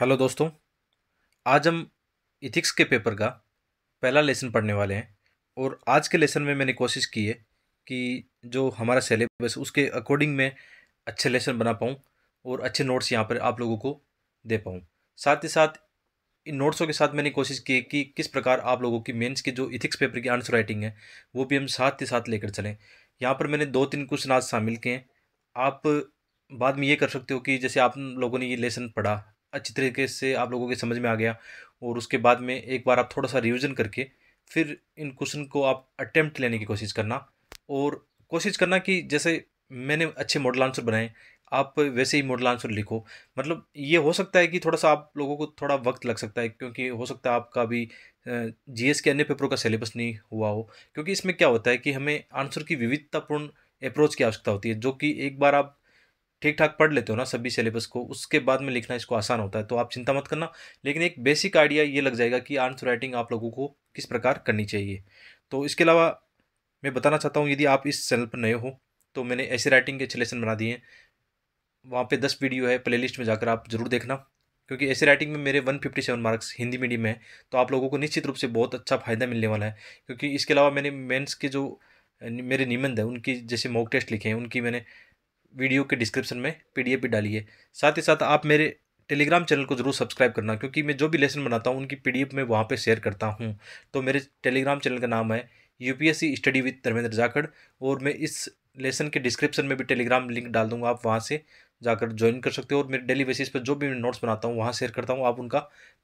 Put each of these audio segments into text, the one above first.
hello दोस्तों आज हम इथिक्स के पेपर का पहला लेसन पढ़ने वाले हैं और आज के लेसन में मैंने कोशिश की है कि जो हमारा सिलेबस उसके अकॉर्डिंग में अच्छे लेसन बना पाऊँ और अच्छे नोट्स यहाँ पर आप लोगों को दे पाऊँ साथ ही साथ इन नोट्सों के साथ मैंने कोशिश की कि किस प्रकार आप लोगों की मेंस के जो इथिक्स पेपर की आंसर राइटिंग है वो भी हम साथ ही साथ लेकर चलें यहाँ पर मैंने दो तीन क्वेश्चन आज शामिल किए हैं आप बाद में ये कर सकते हो कि जैसे आप लोगों ने ये लेसन पढ़ा अच्छी तरीके से आप लोगों के समझ में आ गया और उसके बाद में एक बार आप थोड़ा सा रिविज़न करके फिर इन क्वेश्चन को आप अटैम्प्ट लेने की कोशिश करना और कोशिश करना कि जैसे मैंने अच्छे मॉडल आंसर बनाए आप वैसे ही मॉडल आंसर लिखो मतलब ये हो सकता है कि थोड़ा सा आप लोगों को थोड़ा वक्त लग सकता है क्योंकि हो सकता है आपका भी जीएस के अन्य पेपरों का सिलेबस नहीं हुआ हो क्योंकि इसमें क्या होता है कि हमें आंसर की विविधतापूर्ण अप्रोच की आवश्यकता होती है जो कि एक बार आप ठीक ठाक पढ़ लेते हो ना सभी सिलेबस को उसके बाद में लिखना इसको आसान होता है तो आप चिंता मत करना लेकिन एक बेसिक आइडिया ये लग जाएगा कि आंसर राइटिंग आप लोगों को किस प्रकार करनी चाहिए तो इसके अलावा मैं बताना चाहता हूँ यदि आप इस चैनल पर नए हो तो मैंने ऐसे राइटिंग के छः बना दिए हैं वहाँ पर दस वीडियो है प्ले में जाकर आप जरूर देखना क्योंकि ऐसे राइटिंग में मेरे 157 मार्क्स हिंदी मीडियम में है तो आप लोगों को निश्चित रूप से बहुत अच्छा फ़ायदा मिलने वाला है क्योंकि इसके अलावा मैंने मेंस के जो मेरे निबंध है उनकी जैसे मॉक टेस्ट लिखे हैं उनकी मैंने वीडियो के डिस्क्रिप्शन में पीडीएफ भी डालिए साथ ही साथ आप मेरे टेलीग्राम चैनल को ज़रूर सब्सक्राइब करना क्योंकि मैं जो भी लेसन बनाता हूँ उनकी पीडीएफ मैं वहाँ पे शेयर करता हूँ तो मेरे टेलीग्राम चैनल का नाम है UPSC study with Dharmendra Jakhar और मैं इस लेसन के डिस्क्रिप्शन में भी टेलीग्राम लिंक डाल दूंगा आप वहाँ से जाकर ज्वाइन कर सकते हो और मेरे डेली बेसिस पर जो भी मैं नोट्स बनाता हूँ वहाँ शेयर करता हूँ आप उनका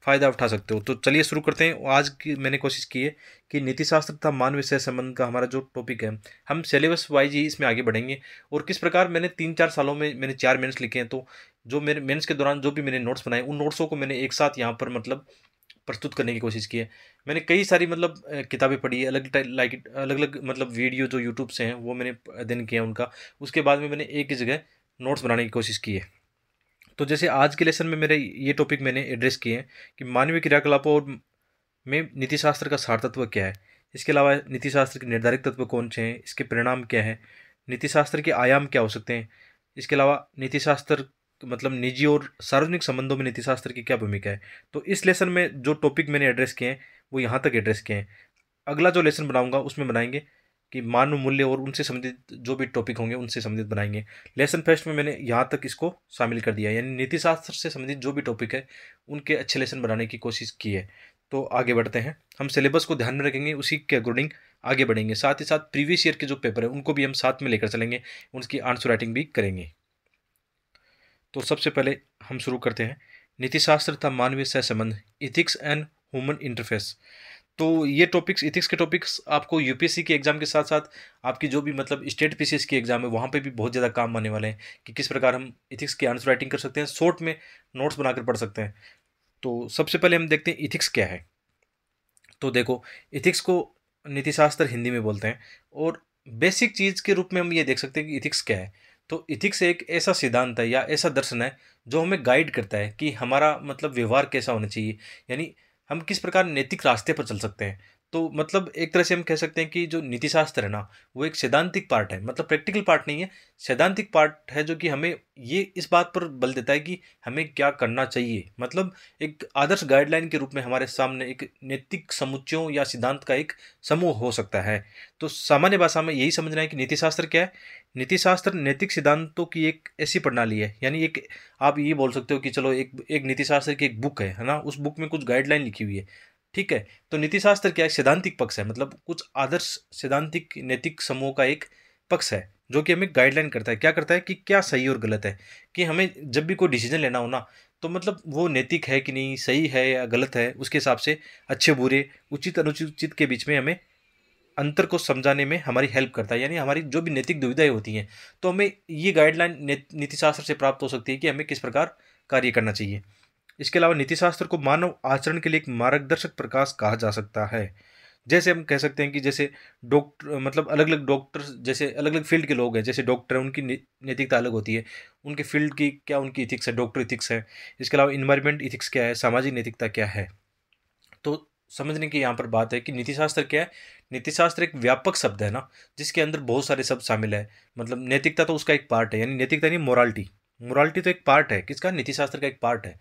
फ़ायदा उठा सकते हो तो चलिए शुरू करते हैं आज की मैंने कोशिश की है कि नीतिशास्त्र तथा मानव से संबंध का हमारा जो टॉपिक है हम सिलेबस वाइज ही इसमें आगे बढ़ेंगे और किस प्रकार मैंने तीन चार सालों में मैंने चार मिनट्स लिखे हैं तो जो मेरे मेन्स के दौरान जो भी मैंने नोट्स बनाए उन नोट्सों को मैंने एक साथ यहाँ पर मतलब प्रस्तुत करने की कोशिश की है मैंने कई सारी मतलब किताबें पढ़ी है अलग लाइक अलग अलग मतलब वीडियो जो यूट्यूब से हैं वो मैंने अध्ययन किया उनका उसके बाद में मैंने एक ही जगह नोट्स बनाने की कोशिश की है तो जैसे आज के लेसन में मेरे ये टॉपिक मैंने एड्रेस किए हैं कि मानवीय क्रियाकलापों और में नीतिशास्त्र का सार तत्व क्या है इसके अलावा नीतिशास्त्र के निर्धारित तत्व कौन से हैं इसके परिणाम क्या हैं नीतिशास्त्र के आयाम क्या हो सकते हैं इसके अलावा नीतिशास्त्र मतलब निजी और सार्वजनिक संबंधों में नीतिशास्त्र की क्या भूमिका है तो इस लेसन में जो टॉपिक मैंने एड्रेस किए हैं वो यहाँ तक एड्रेस किए हैं अगला जो लेसन बनाऊंगा उसमें बनाएंगे कि मानव मूल्य और उनसे संबंधित जो भी टॉपिक होंगे उनसे संबंधित बनाएंगे लेसन फर्स्ट में मैंने यहाँ तक इसको शामिल कर दिया यानी नीतिशास्त्र से संबंधित जो भी टॉपिक है उनके अच्छे लेसन बनाने की कोशिश की है तो आगे बढ़ते हैं हम सिलेबस को ध्यान में रखेंगे उसी के अकॉर्डिंग आगे बढ़ेंगे साथ ही साथ प्रीवियस ईयर के जो पेपर हैं उनको भी हम साथ में लेकर चलेंगे उनकी आंसर राइटिंग भी करेंगे तो सबसे पहले हम शुरू करते हैं नीतिशास्त्र तथा मानवीय सह संबंध इथिक्स एंड ह्यूमन इंटरफेस तो ये टॉपिक्स इथिक्स के टॉपिक्स आपको यूपीएससी के एग्ज़ाम के साथ साथ आपकी जो भी मतलब स्टेट पी की एग्ज़ाम है वहाँ पे भी बहुत ज़्यादा काम आने वाले हैं कि किस प्रकार हम इथिक्स की आंसर राइटिंग कर सकते हैं शॉर्ट में नोट्स बनाकर पढ़ सकते हैं तो सबसे पहले हम देखते हैं इथिक्स क्या है तो देखो इथिक्स को नीतिशास्त्र हिंदी में बोलते हैं और बेसिक चीज़ के रूप में हम ये देख सकते हैं कि इथिक्स क्या है तो इथिक्स एक ऐसा सिद्धांत है या ऐसा दर्शन है जो हमें गाइड करता है कि हमारा मतलब व्यवहार कैसा होना चाहिए यानी हम किस प्रकार नैतिक रास्ते पर चल सकते हैं तो मतलब एक तरह से हम कह सकते हैं कि जो नीतिशास्त्र है ना वो एक सैद्धांतिक पार्ट है मतलब प्रैक्टिकल पार्ट नहीं है सैद्धांतिक पार्ट है जो कि हमें ये इस बात पर बल देता है कि हमें क्या करना चाहिए मतलब एक आदर्श गाइडलाइन के रूप में हमारे सामने एक नैतिक समुच्चयों या सिद्धांत का एक समूह हो सकता है तो सामान्य भाषा में यही समझना है कि नीतिशास्त्र क्या है नीतिशास्त्र नैतिक सिद्धांतों की एक ऐसी प्रणाली है यानी एक आप ये बोल सकते हो कि चलो एक एक नीतिशास्त्र की एक बुक है है ना उस बुक में कुछ गाइडलाइन लिखी हुई है ठीक है तो नीतिशास्त्र क्या है सैद्धांतिक पक्ष है मतलब कुछ आदर्श सैद्धांतिक नैतिक समूह का एक पक्ष है जो कि हमें गाइडलाइन करता है क्या करता है कि क्या सही और गलत है कि हमें जब भी कोई डिसीजन लेना हो ना तो मतलब वो नैतिक है कि नहीं सही है या गलत है उसके हिसाब से अच्छे बुरे उचित अनुचित के बीच में हमें अंतर को समझाने में हमारी हेल्प करता है यानी हमारी जो भी नैतिक दुविधाएं होती हैं तो हमें ये गाइडलाइन नीतिशास्त्र से प्राप्त हो सकती है कि हमें किस प्रकार कार्य करना चाहिए इसके अलावा नीतिशास्त्र को मानव आचरण के लिए एक मार्गदर्शक प्रकाश कहा जा सकता है जैसे हम कह सकते हैं कि जैसे डॉक्टर मतलब अलग अलग डॉक्टर जैसे अलग अलग फील्ड के लोग हैं जैसे डॉक्टर हैं उनकी नैतिकता अलग होती है उनके फील्ड की क्या उनकी इथिक्स है डॉक्टर इथिक्स है इसके अलावा इन्वायरमेंट इथिक्स क्या है सामाजिक नैतिकता क्या है तो समझने की यहाँ पर बात है कि नीतिशास्त्र क्या है नीतिशास्त्र एक व्यापक शब्द है ना जिसके अंदर बहुत सारे शब्द शामिल है मतलब नैतिकता तो उसका एक पार्ट है यानी नैतिकता यानी मोरालिटी मोरालिटी तो एक पार्ट है किसका नीतिशास्त्र का एक पार्ट है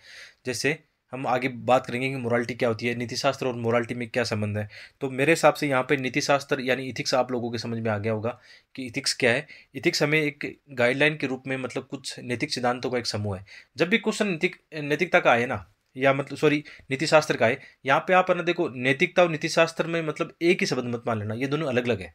जैसे हम आगे बात करेंगे कि मोरालिटी क्या होती है नीतिशास्त्र और मोरालिटी में क्या संबंध है तो मेरे हिसाब से यहाँ पे नीतिशास्त्र यानी इथिक्स आप लोगों के समझ में आ गया होगा कि इथिक्स क्या है इथिक्स हमें एक गाइडलाइन के रूप में मतलब कुछ नैतिक सिद्धांतों का एक समूह है जब भी क्वेश्चन नैतिक नैतिकता का आए ना या मतलब सॉरी नीति शास्त्र का है यहाँ पे आप है ना देखो नैतिकता और नीति शास्त्र में मतलब एक ही शब्द मत मान लेना ये दोनों अलग अलग है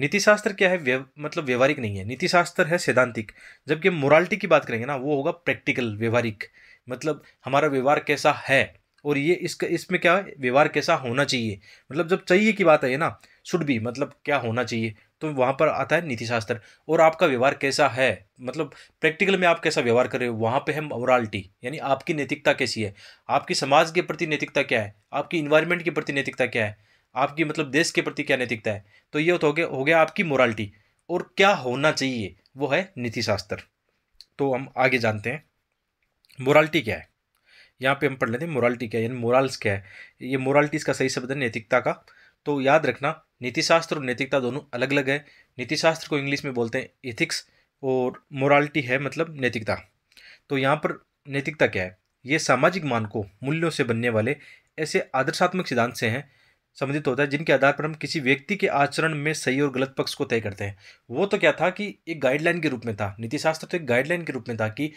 नीति शास्त्र क्या है व्यव, मतलब व्यवहारिक नहीं है नीति शास्त्र है सैद्धांतिक जबकि मोरालिटी की बात करेंगे ना वो होगा प्रैक्टिकल व्यवहारिक मतलब हमारा व्यवहार कैसा है और ये इसका इसमें क्या व्यवहार कैसा होना चाहिए मतलब जब चाहिए की बात है ना शुड भी मतलब क्या होना चाहिए तो वहाँ पर आता है नीतिशास्त्र और आपका व्यवहार कैसा है मतलब प्रैक्टिकल में आप कैसा व्यवहार कर रहे हो वहाँ पे है मोरालिटी यानी आपकी नैतिकता कैसी है आपकी समाज के प्रति नैतिकता क्या है आपकी इन्वायरमेंट के प्रति नैतिकता क्या है आपकी मतलब देश के प्रति क्या नैतिकता है तो ये हो गया हो गया आपकी मोरालिटी और क्या होना चाहिए वो है नीतिशास्त्र तो हम आगे जानते हैं मोरालिटी क्या है यहाँ पे हम पढ़ लेते हैं मोरालिटी क्या है यानी मोरल्स क्या है ये मोरालिटीज़ का सही शब्द है नैतिकता का तो याद रखना नीतिशास्त्र और नैतिकता दोनों अलग अलग है नीतिशास्त्र को इंग्लिश में बोलते हैं इथिक्स और मोरालिटी है मतलब नैतिकता तो यहाँ पर नैतिकता क्या है ये सामाजिक मानकों मूल्यों से बनने वाले ऐसे आदर्शात्मक सिद्धांत से हैं संबंधित होता है जिनके आधार पर हम किसी व्यक्ति के आचरण में सही और गलत पक्ष को तय करते हैं वो तो क्या था कि एक गाइडलाइन के रूप में था नीतिशास्त्र तो एक गाइडलाइन के रूप में था कि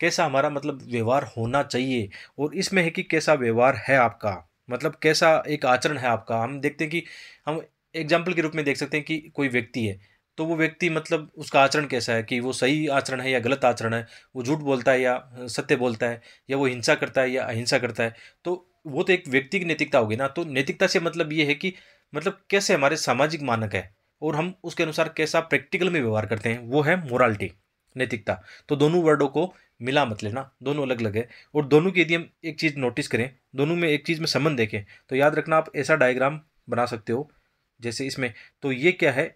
कैसा हमारा मतलब व्यवहार होना चाहिए और इसमें है कि कैसा व्यवहार है आपका मतलब कैसा एक आचरण है आपका हम देखते हैं कि हम एग्जाम्पल के रूप में देख सकते हैं कि कोई व्यक्ति है तो वो व्यक्ति मतलब उसका आचरण कैसा है कि वो सही आचरण है या गलत आचरण है वो झूठ बोलता है या सत्य बोलता है या वो हिंसा करता है या अहिंसा करता है तो वो तो एक व्यक्ति की नैतिकता होगी ना तो नैतिकता से मतलब ये है कि मतलब कैसे हमारे सामाजिक मानक है और हम उसके अनुसार कैसा प्रैक्टिकल में व्यवहार करते हैं वो है मोरालिटी नैतिकता तो दोनों वर्डों को मिला मत लेना दोनों अलग अलग है और दोनों की यदि हम एक चीज़ नोटिस करें दोनों में एक चीज़ में संबंध देखें तो याद रखना आप ऐसा डायग्राम बना सकते हो जैसे इसमें तो ये क्या है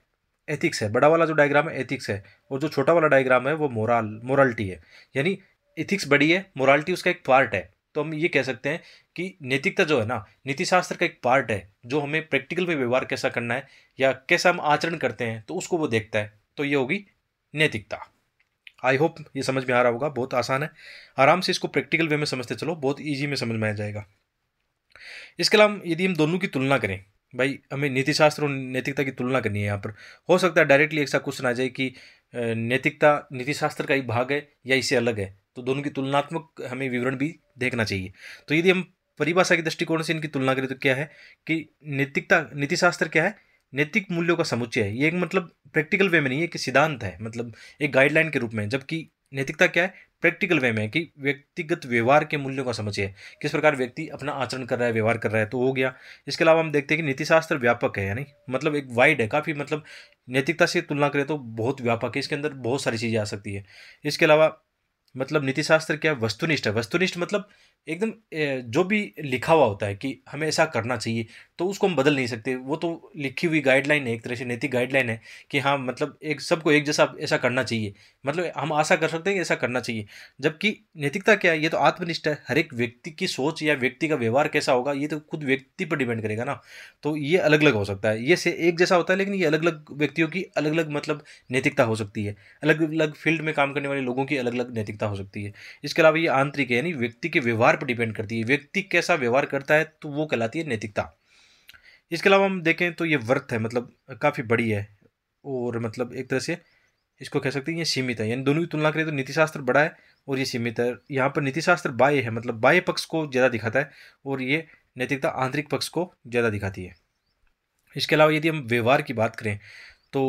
एथिक्स है बड़ा वाला जो डायग्राम है एथिक्स है और जो छोटा वाला डायग्राम है वो मोरल मोरालिटी है यानी एथिक्स बड़ी है मोरालिटी उसका एक पार्ट है तो हम ये कह सकते हैं कि नैतिकता जो है ना नीतिशास्त्र का एक पार्ट है जो हमें प्रैक्टिकल में व्यवहार कैसा करना है या कैसा हम आचरण करते हैं तो उसको वो देखता है तो ये होगी नैतिकता आई होप ये समझ में आ रहा होगा बहुत आसान है आराम से इसको प्रैक्टिकल वे में समझते चलो बहुत ईजी में समझ में आ जाएगा इसके अलावा यदि हम दोनों की तुलना करें भाई हमें नीतिशास्त्र और नैतिकता की तुलना करनी है यहाँ पर हो सकता है डायरेक्टली ऐसा क्वेश्चन आ जाए कि नैतिकता नीतिशास्त्र का एक भाग है या इससे अलग है तो दोनों की तुलनात्मक हमें विवरण भी देखना चाहिए तो यदि हम परिभाषा के दृष्टिकोण से इनकी तुलना करें तो क्या है कि नैतिकता नीतिशास्त्र क्या है नैतिक मूल्यों का समुच्चय है ये एक मतलब प्रैक्टिकल वे में नहीं है कि सिद्धांत है मतलब एक गाइडलाइन के रूप में जबकि नैतिकता क्या है प्रैक्टिकल वे में है कि व्यक्तिगत व्यवहार के मूल्यों का समझिए किस प्रकार व्यक्ति अपना आचरण कर रहा है व्यवहार कर रहा है तो हो गया इसके अलावा हम देखते हैं कि नीतिशास्त्र व्यापक है यानी मतलब एक वाइड है काफ़ी मतलब नैतिकता से तुलना करें तो बहुत व्यापक है इसके अंदर बहुत सारी चीज़ें आ सकती है इसके अलावा मतलब नीतिशास्त्र क्या वस्तुनिष्ठ है वस्तुनिष्ठ मतलब एकदम जो भी लिखा हुआ होता है कि हमें ऐसा करना चाहिए तो उसको हम बदल नहीं सकते वो तो लिखी हुई गाइडलाइन है एक तरह से नैतिक गाइडलाइन है कि हाँ मतलब एक सबको एक जैसा ऐसा करना चाहिए मतलब हम आशा कर सकते हैं कि ऐसा करना चाहिए जबकि नैतिकता क्या है ये तो आत्मनिष्ठ है हर एक व्यक्ति की सोच या व्यक्ति का व्यवहार कैसा होगा ये तो खुद व्यक्ति पर डिपेंड करेगा ना तो ये अलग अलग हो सकता है ये से एक जैसा होता है लेकिन ये अलग अलग व्यक्तियों की अलग अलग मतलब नैतिकता हो सकती है अलग अलग फील्ड में काम करने वाले लोगों की अलग अलग नैतिकता हो सकती है इसके अलावा ये आंतरिक है यानी व्यक्ति के व्यवहार पर डिपेंड करती है व्यक्ति कैसा व्यवहार करता है तो वो कहलाती है नैतिकता इसके अलावा हम देखें तो ये वर्थ है मतलब काफ़ी बड़ी है और मतलब एक तरह से इसको कह सकते हैं ये सीमित है यानी दोनों की तुलना करें तो नीतिशास्त्र बड़ा है और ये सीमित है यहाँ पर नीतिशास्त्र बाह्य है मतलब बाह्य पक्ष को ज़्यादा दिखाता है और ये नैतिकता आंतरिक पक्ष को ज़्यादा दिखाती है इसके अलावा यदि हम व्यवहार की बात करें तो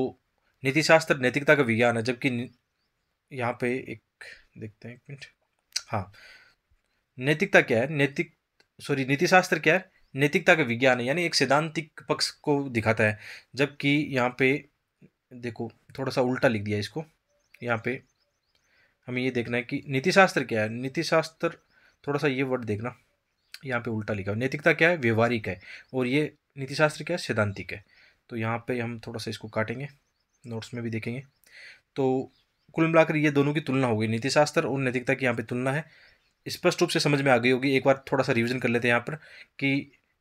नीतिशास्त्र नैतिकता का विज्ञान है जबकि यहाँ पे एक देखते हैं एक मिनट हाँ नैतिकता क्या है नैतिक सॉरी नीतिशास्त्र क्या है नैतिकता का विज्ञान है यानी एक सिद्धांतिक पक्ष को दिखाता है जबकि यहाँ पे देखो थोड़ा सा उल्टा लिख दिया इसको यहाँ पे हमें ये देखना है कि नीतिशास्त्र क्या है नीतिशास्त्र थोड़ा सा ये वर्ड देखना यहाँ पे उल्टा लिखा है नैतिकता क्या है व्यवहारिक है और ये नीतिशास्त्र क्या है सिद्धांतिक है तो यहाँ पे हम थोड़ा सा इसको काटेंगे नोट्स में भी देखेंगे तो कुल मिलाकर ये दोनों की तुलना होगी नीतिशास्त्र और नैतिकता की यहाँ पे तुलना है स्पष्ट रूप से समझ में आ गई होगी एक बार थोड़ा सा रिविजन कर लेते हैं यहाँ पर कि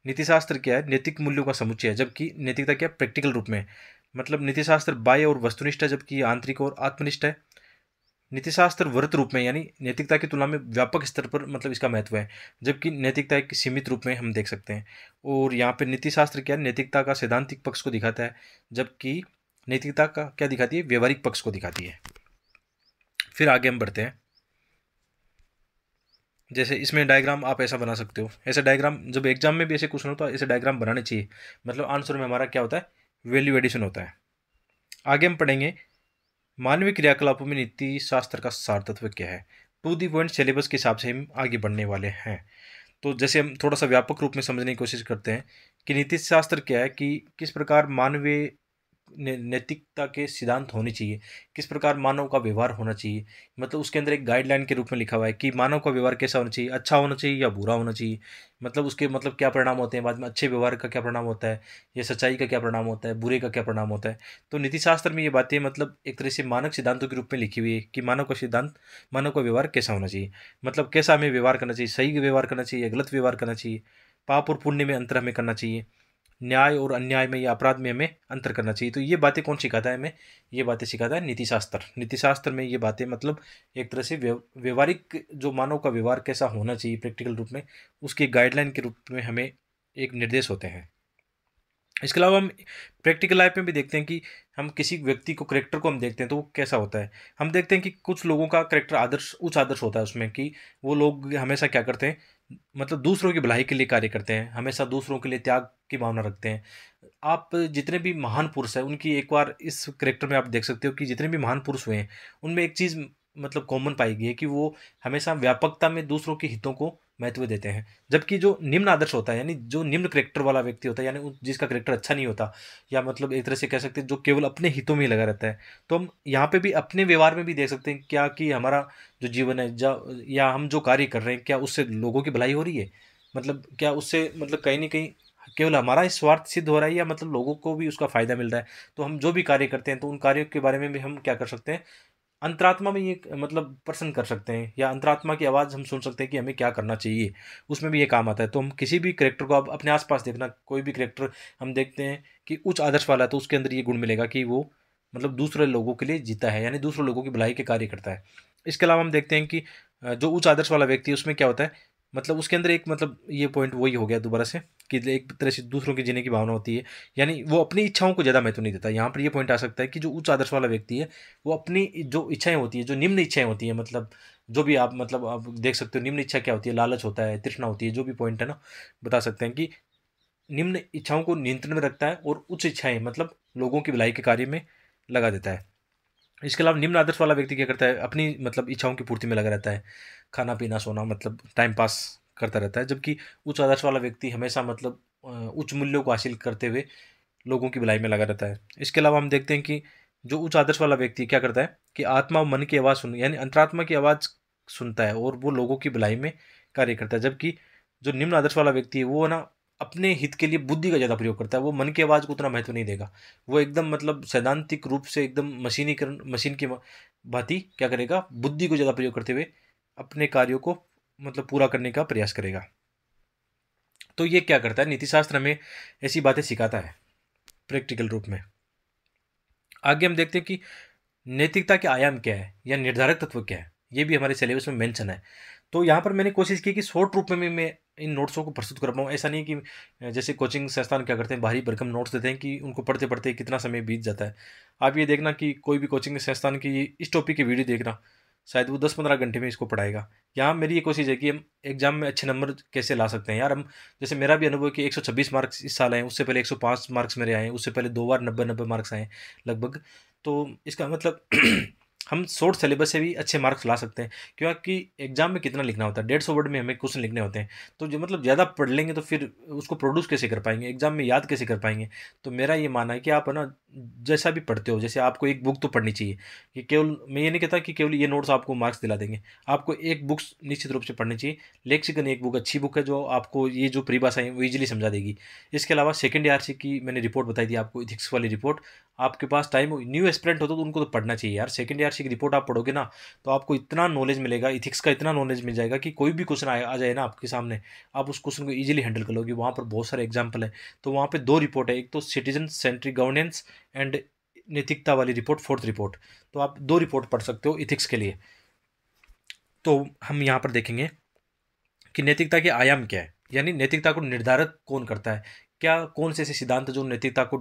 नीतिशास्त्र क्या है नैतिक मूल्यों का समुच्चय है जबकि नैतिकता क्या है प्रैक्टिकल रूप में मतलब नीतिशास्त्र बाह्य और वस्तुनिष्ठ है जबकि आंतरिक और आत्मनिष्ठ है नीतिशास्त्र व्रत रूप में यानी नैतिकता की तुलना में व्यापक स्तर पर मतलब इसका महत्व है जबकि नैतिकता एक सीमित रूप में हम देख सकते हैं और यहाँ पर नीतिशास्त्र क्या है नैतिकता का सैद्धांतिक पक्ष को दिखाता है जबकि नैतिकता का क्या दिखाती है व्यवहारिक पक्ष को दिखाती है फिर आगे हम बढ़ते हैं जैसे इसमें डायग्राम आप ऐसा बना सकते हो ऐसे डायग्राम जब एग्जाम में भी ऐसे क्वेश्चन होता तो है ऐसे डायग्राम बनाने चाहिए मतलब आंसर में हमारा क्या होता है वैल्यू एडिशन होता है आगे हम पढ़ेंगे मानवीय क्रियाकलापों में नीति शास्त्र का सार तत्व क्या है टू दी पॉइंट सिलेबस के हिसाब से हम आगे बढ़ने वाले हैं तो जैसे हम थोड़ा सा व्यापक रूप में समझने की कोशिश करते हैं कि नीति शास्त्र क्या है कि किस प्रकार मानवीय नैतिकता के सिद्धांत होने चाहिए किस प्रकार मानव का व्यवहार होना चाहिए मतलब उसके अंदर एक गाइडलाइन के रूप में लिखा हुआ है कि मानव का व्यवहार कैसा होना चाहिए अच्छा होना चाहिए या बुरा होना चाहिए मतलब उसके मतलब क्या परिणाम होते हैं बाद में अच्छे व्यवहार का क्या परिणाम होता है या सच्चाई का क्या परिणाम होता है बुरे का क्या परिणाम होता है तो नीतिशास्त्र में ये बातें मतलब एक तरह से मानव सिद्धांतों के रूप में लिखी हुई है कि मानव का सिद्धांत मानव का व्यवहार कैसा होना चाहिए मतलब कैसा हमें व्यवहार करना चाहिए सही व्यवहार करना चाहिए या गलत व्यवहार करना चाहिए पाप और पुण्य में अंतर हमें करना चाहिए न्याय और अन्याय में या अपराध में हमें अंतर करना चाहिए तो ये बातें कौन सिखाता है हमें ये बातें सिखाता है नीतिशास्त्र नीतिशास्त्र में ये बातें मतलब एक तरह से व्यवहारिक जो मानव का व्यवहार कैसा होना चाहिए प्रैक्टिकल रूप में उसके गाइडलाइन के रूप में हमें एक निर्देश होते हैं इसके अलावा हम प्रैक्टिकल लाइफ में भी देखते हैं कि हम किसी व्यक्ति को करेक्टर को हम देखते हैं तो वो कैसा होता है हम देखते हैं कि कुछ लोगों का करेक्टर आदर्श उच्च आदर्श होता है उसमें कि वो लोग हमेशा क्या करते हैं मतलब दूसरों की भलाई के लिए कार्य करते हैं हमेशा दूसरों के लिए त्याग की भावना रखते हैं आप जितने भी महान पुरुष हैं उनकी एक बार इस करेक्टर में आप देख सकते हो कि जितने भी महान पुरुष हुए हैं उनमें एक चीज़ मतलब कॉमन पाई गई है कि वो हमेशा व्यापकता में दूसरों के हितों को महत्व देते हैं जबकि जो निम्न आदर्श होता है यानी जो निम्न करेक्टर वाला व्यक्ति होता है यानी जिसका करेक्टर अच्छा नहीं होता या मतलब एक तरह से कह सकते हैं जो केवल अपने हितों में ही लगा रहता है तो हम यहाँ पे भी अपने व्यवहार में भी देख सकते हैं क्या कि हमारा जो जीवन है जा, या हम जो कार्य कर रहे हैं क्या उससे लोगों की भलाई हो रही है मतलब क्या उससे मतलब कहीं ना कहीं केवल हमारा ही स्वार्थ सिद्ध हो रहा है या मतलब लोगों को भी उसका फ़ायदा मिल रहा है तो हम जो भी कार्य करते हैं तो उन कार्यों के बारे में भी हम क्या कर सकते हैं अंतरात्मा में ये मतलब प्रसन्न कर सकते हैं या अंतरात्मा की आवाज़ हम सुन सकते हैं कि हमें क्या करना चाहिए उसमें भी ये काम आता है तो हम किसी भी करेक्टर को आप अपने आसपास देखना कोई भी करेक्टर हम देखते हैं कि उच्च आदर्श वाला है तो उसके अंदर ये गुण मिलेगा कि वो मतलब दूसरे लोगों के लिए जीता है यानी दूसरे लोगों की भलाई के कार्य करता है इसके अलावा हम देखते हैं कि जो उच्च आदर्श वाला व्यक्ति है उसमें क्या होता है मतलब उसके अंदर एक मतलब ये पॉइंट वही हो गया दोबारा से कि एक तरह से दूसरों के जीने की भावना होती है यानी वो अपनी इच्छाओं को ज़्यादा महत्व नहीं देता यहाँ पर ये पॉइंट आ सकता है कि जो उच्च आदर्श वाला व्यक्ति है वो अपनी जो इच्छाएं होती है जो निम्न इच्छाएं होती हैं मतलब जो भी आप मतलब आप देख सकते हो निम्न इच्छा क्या होती है लालच होता है तृष्णा होती है जो भी पॉइंट है ना बता सकते हैं कि निम्न इच्छाओं को नियंत्रण में रखता है और उच्च इच्छाएं मतलब लोगों की भलाई के कार्य में लगा देता है इसके अलावा निम्न आदर्श वाला व्यक्ति क्या करता है अपनी मतलब इच्छाओं की पूर्ति में लगा रहता है खाना पीना सोना मतलब टाइम पास करता रहता है जबकि उच्च आदर्श वाला व्यक्ति हमेशा मतलब उच्च मूल्यों को हासिल करते हुए लोगों की भलाई में लगा रहता है इसके अलावा हम देखते हैं कि जो उच्च आदर्श वाला व्यक्ति क्या करता है कि आत्मा मन की आवाज़ सुन यानी अंतरात्मा की आवाज़ सुनता है और वो लोगों की भलाई में कार्य करता है जबकि जो निम्न आदर्श वाला व्यक्ति है वो ना अपने हित के लिए बुद्धि का ज़्यादा प्रयोग करता है वो मन की आवाज़ को उतना महत्व नहीं देगा वो एकदम मतलब सैद्धांतिक रूप से एकदम मशीनीकरण मशीन की भांति क्या करेगा बुद्धि को ज़्यादा प्रयोग करते हुए अपने कार्यों को मतलब पूरा करने का प्रयास करेगा तो ये क्या करता है नीतिशास्त्र हमें ऐसी बातें सिखाता है प्रैक्टिकल रूप में आगे हम देखते हैं कि नैतिकता के आयाम क्या है या निर्धारक तत्व क्या है ये भी हमारे सिलेबस में मेंशन है तो यहाँ पर मैंने कोशिश की कि शॉर्ट रूप में मैं इन नोट्सों को प्रस्तुत कर पाऊँ ऐसा नहीं कि जैसे कोचिंग संस्थान क्या करते हैं बाहरी भरकम नोट्स देते हैं कि उनको पढ़ते पढ़ते कितना समय बीत जाता है आप ये देखना कि कोई भी कोचिंग संस्थान की इस टॉपिक की वीडियो देखना शायद वो दस पंद्रह घंटे में इसको पढ़ाएगा यहाँ मेरी ये कोशिश है कि हम एग्जाम में अच्छे नंबर कैसे ला सकते हैं यार हम जैसे मेरा भी अनुभव है कि 126 मार्क्स इस साल आए उससे पहले 105 मार्क्स मेरे आए उससे पहले दो बार नब्बे नब्बे मार्क्स आए लगभग तो इसका मतलब हम शॉर्ट सिलेबस से भी अच्छे मार्क्स ला सकते हैं क्योंकि एग्जाम में कितना लिखना होता है डेढ़ सौ वर्ड में हमें क्वेश्चन लिखने होते हैं तो जो मतलब ज़्यादा पढ़ लेंगे तो फिर उसको प्रोड्यूस कैसे कर पाएंगे एग्जाम में याद कैसे कर पाएंगे तो मेरा ये मानना है कि आप है ना जैसा भी पढ़ते हो जैसे आपको एक बुक तो पढ़नी चाहिए कि केवल मैं ये नहीं कहता कि केवल ये नोट्स आपको मार्क्स दिला देंगे आपको एक बुक्स निश्चित रूप से पढ़नी चाहिए लेक्सिकन एक बुक अच्छी बुक है जो आपको ये जो परिभाषाएं वो ईजिली समझा देगी इसके अलावा सेकेंड से की मैंने रिपोर्ट बताई थी आपको इथिक्स वाली रिपोर्ट आपके पास टाइम न्यू एस्पिरेंट हो तो उनको तो पढ़ना चाहिए यार सेकंड ईयर से रिपोर्ट आप पढ़ोगे ना तो आपको इतना नॉलेज मिलेगा इथिक्स का इतना नॉलेज मिल जाएगा कि कोई भी क्वेश्चन आ जाए ना आपके सामने आप उस क्वेश्चन को ईजिली हैंडल कर लोगे वहाँ पर बहुत सारे एग्जाम्पल है तो वहाँ पर दो रिपोर्ट है एक तो सिटीजन सेंट्रिक गवर्नेंस एंड नैतिकता वाली रिपोर्ट फोर्थ रिपोर्ट तो आप दो रिपोर्ट पढ़ सकते हो इथिक्स के लिए तो हम यहाँ पर देखेंगे कि नैतिकता के आयाम क्या है यानी नैतिकता को निर्धारित कौन करता है क्या कौन से ऐसे सिद्धांत जो नैतिकता को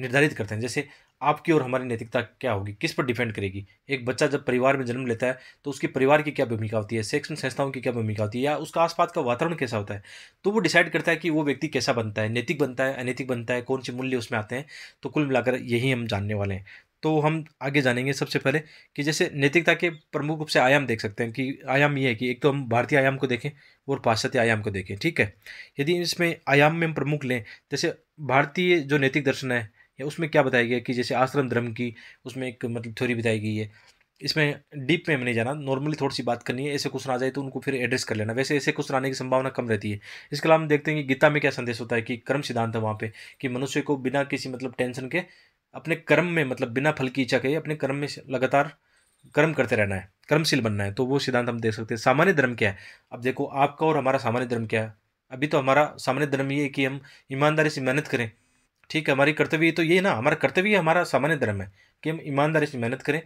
निर्धारित करते हैं जैसे आपकी और हमारी नैतिकता क्या होगी किस पर डिपेंड करेगी एक बच्चा जब परिवार में जन्म लेता है तो उसके परिवार की क्या भूमिका होती है शैक्षणिक संस्थाओं की क्या भूमिका होती है या उसका आसपास का वातावरण कैसा होता है तो वो डिसाइड करता है कि वो व्यक्ति कैसा बनता है नैतिक बनता है अनैतिक बनता है कौन से मूल्य उसमें आते हैं तो कुल मिलाकर यही हम जानने वाले हैं तो हम आगे जानेंगे सबसे पहले कि जैसे नैतिकता के प्रमुख रूप से आयाम देख सकते हैं कि आयाम ये है कि एक तो हम भारतीय आयाम को देखें और पाश्चात्य आयाम को देखें ठीक है यदि इसमें आयाम में हम प्रमुख लें जैसे भारतीय जो नैतिक दर्शन है या उसमें क्या बताया गया कि जैसे आश्रम धर्म की उसमें एक मतलब थ्योरी बताई गई है इसमें डीप में हमें नहीं जाना नॉर्मली थोड़ी सी बात करनी है ऐसे क्वेश्चन आ जाए तो उनको फिर एड्रेस कर लेना वैसे ऐसे क्वेश्चन आने की संभावना कम रहती है इसके अलावा हम देखते हैं कि गीता में क्या संदेश होता है कि कर्म सिद्धांत है वहाँ पर कि मनुष्य को बिना किसी मतलब टेंशन के अपने कर्म में मतलब बिना फल की इच्छा के अपने कर्म में लगातार कर्म करते रहना है कर्मशील बनना है तो वो सिद्धांत हम देख सकते हैं सामान्य धर्म क्या है अब देखो आपका और हमारा सामान्य धर्म क्या है अभी तो हमारा सामान्य धर्म ये है कि हम ईमानदारी से मेहनत करें ठीक है हमारी कर्तव्य तो ये ना हमारा कर्तव्य हमारा सामान्य धर्म है कि हम ईमानदारी से मेहनत करें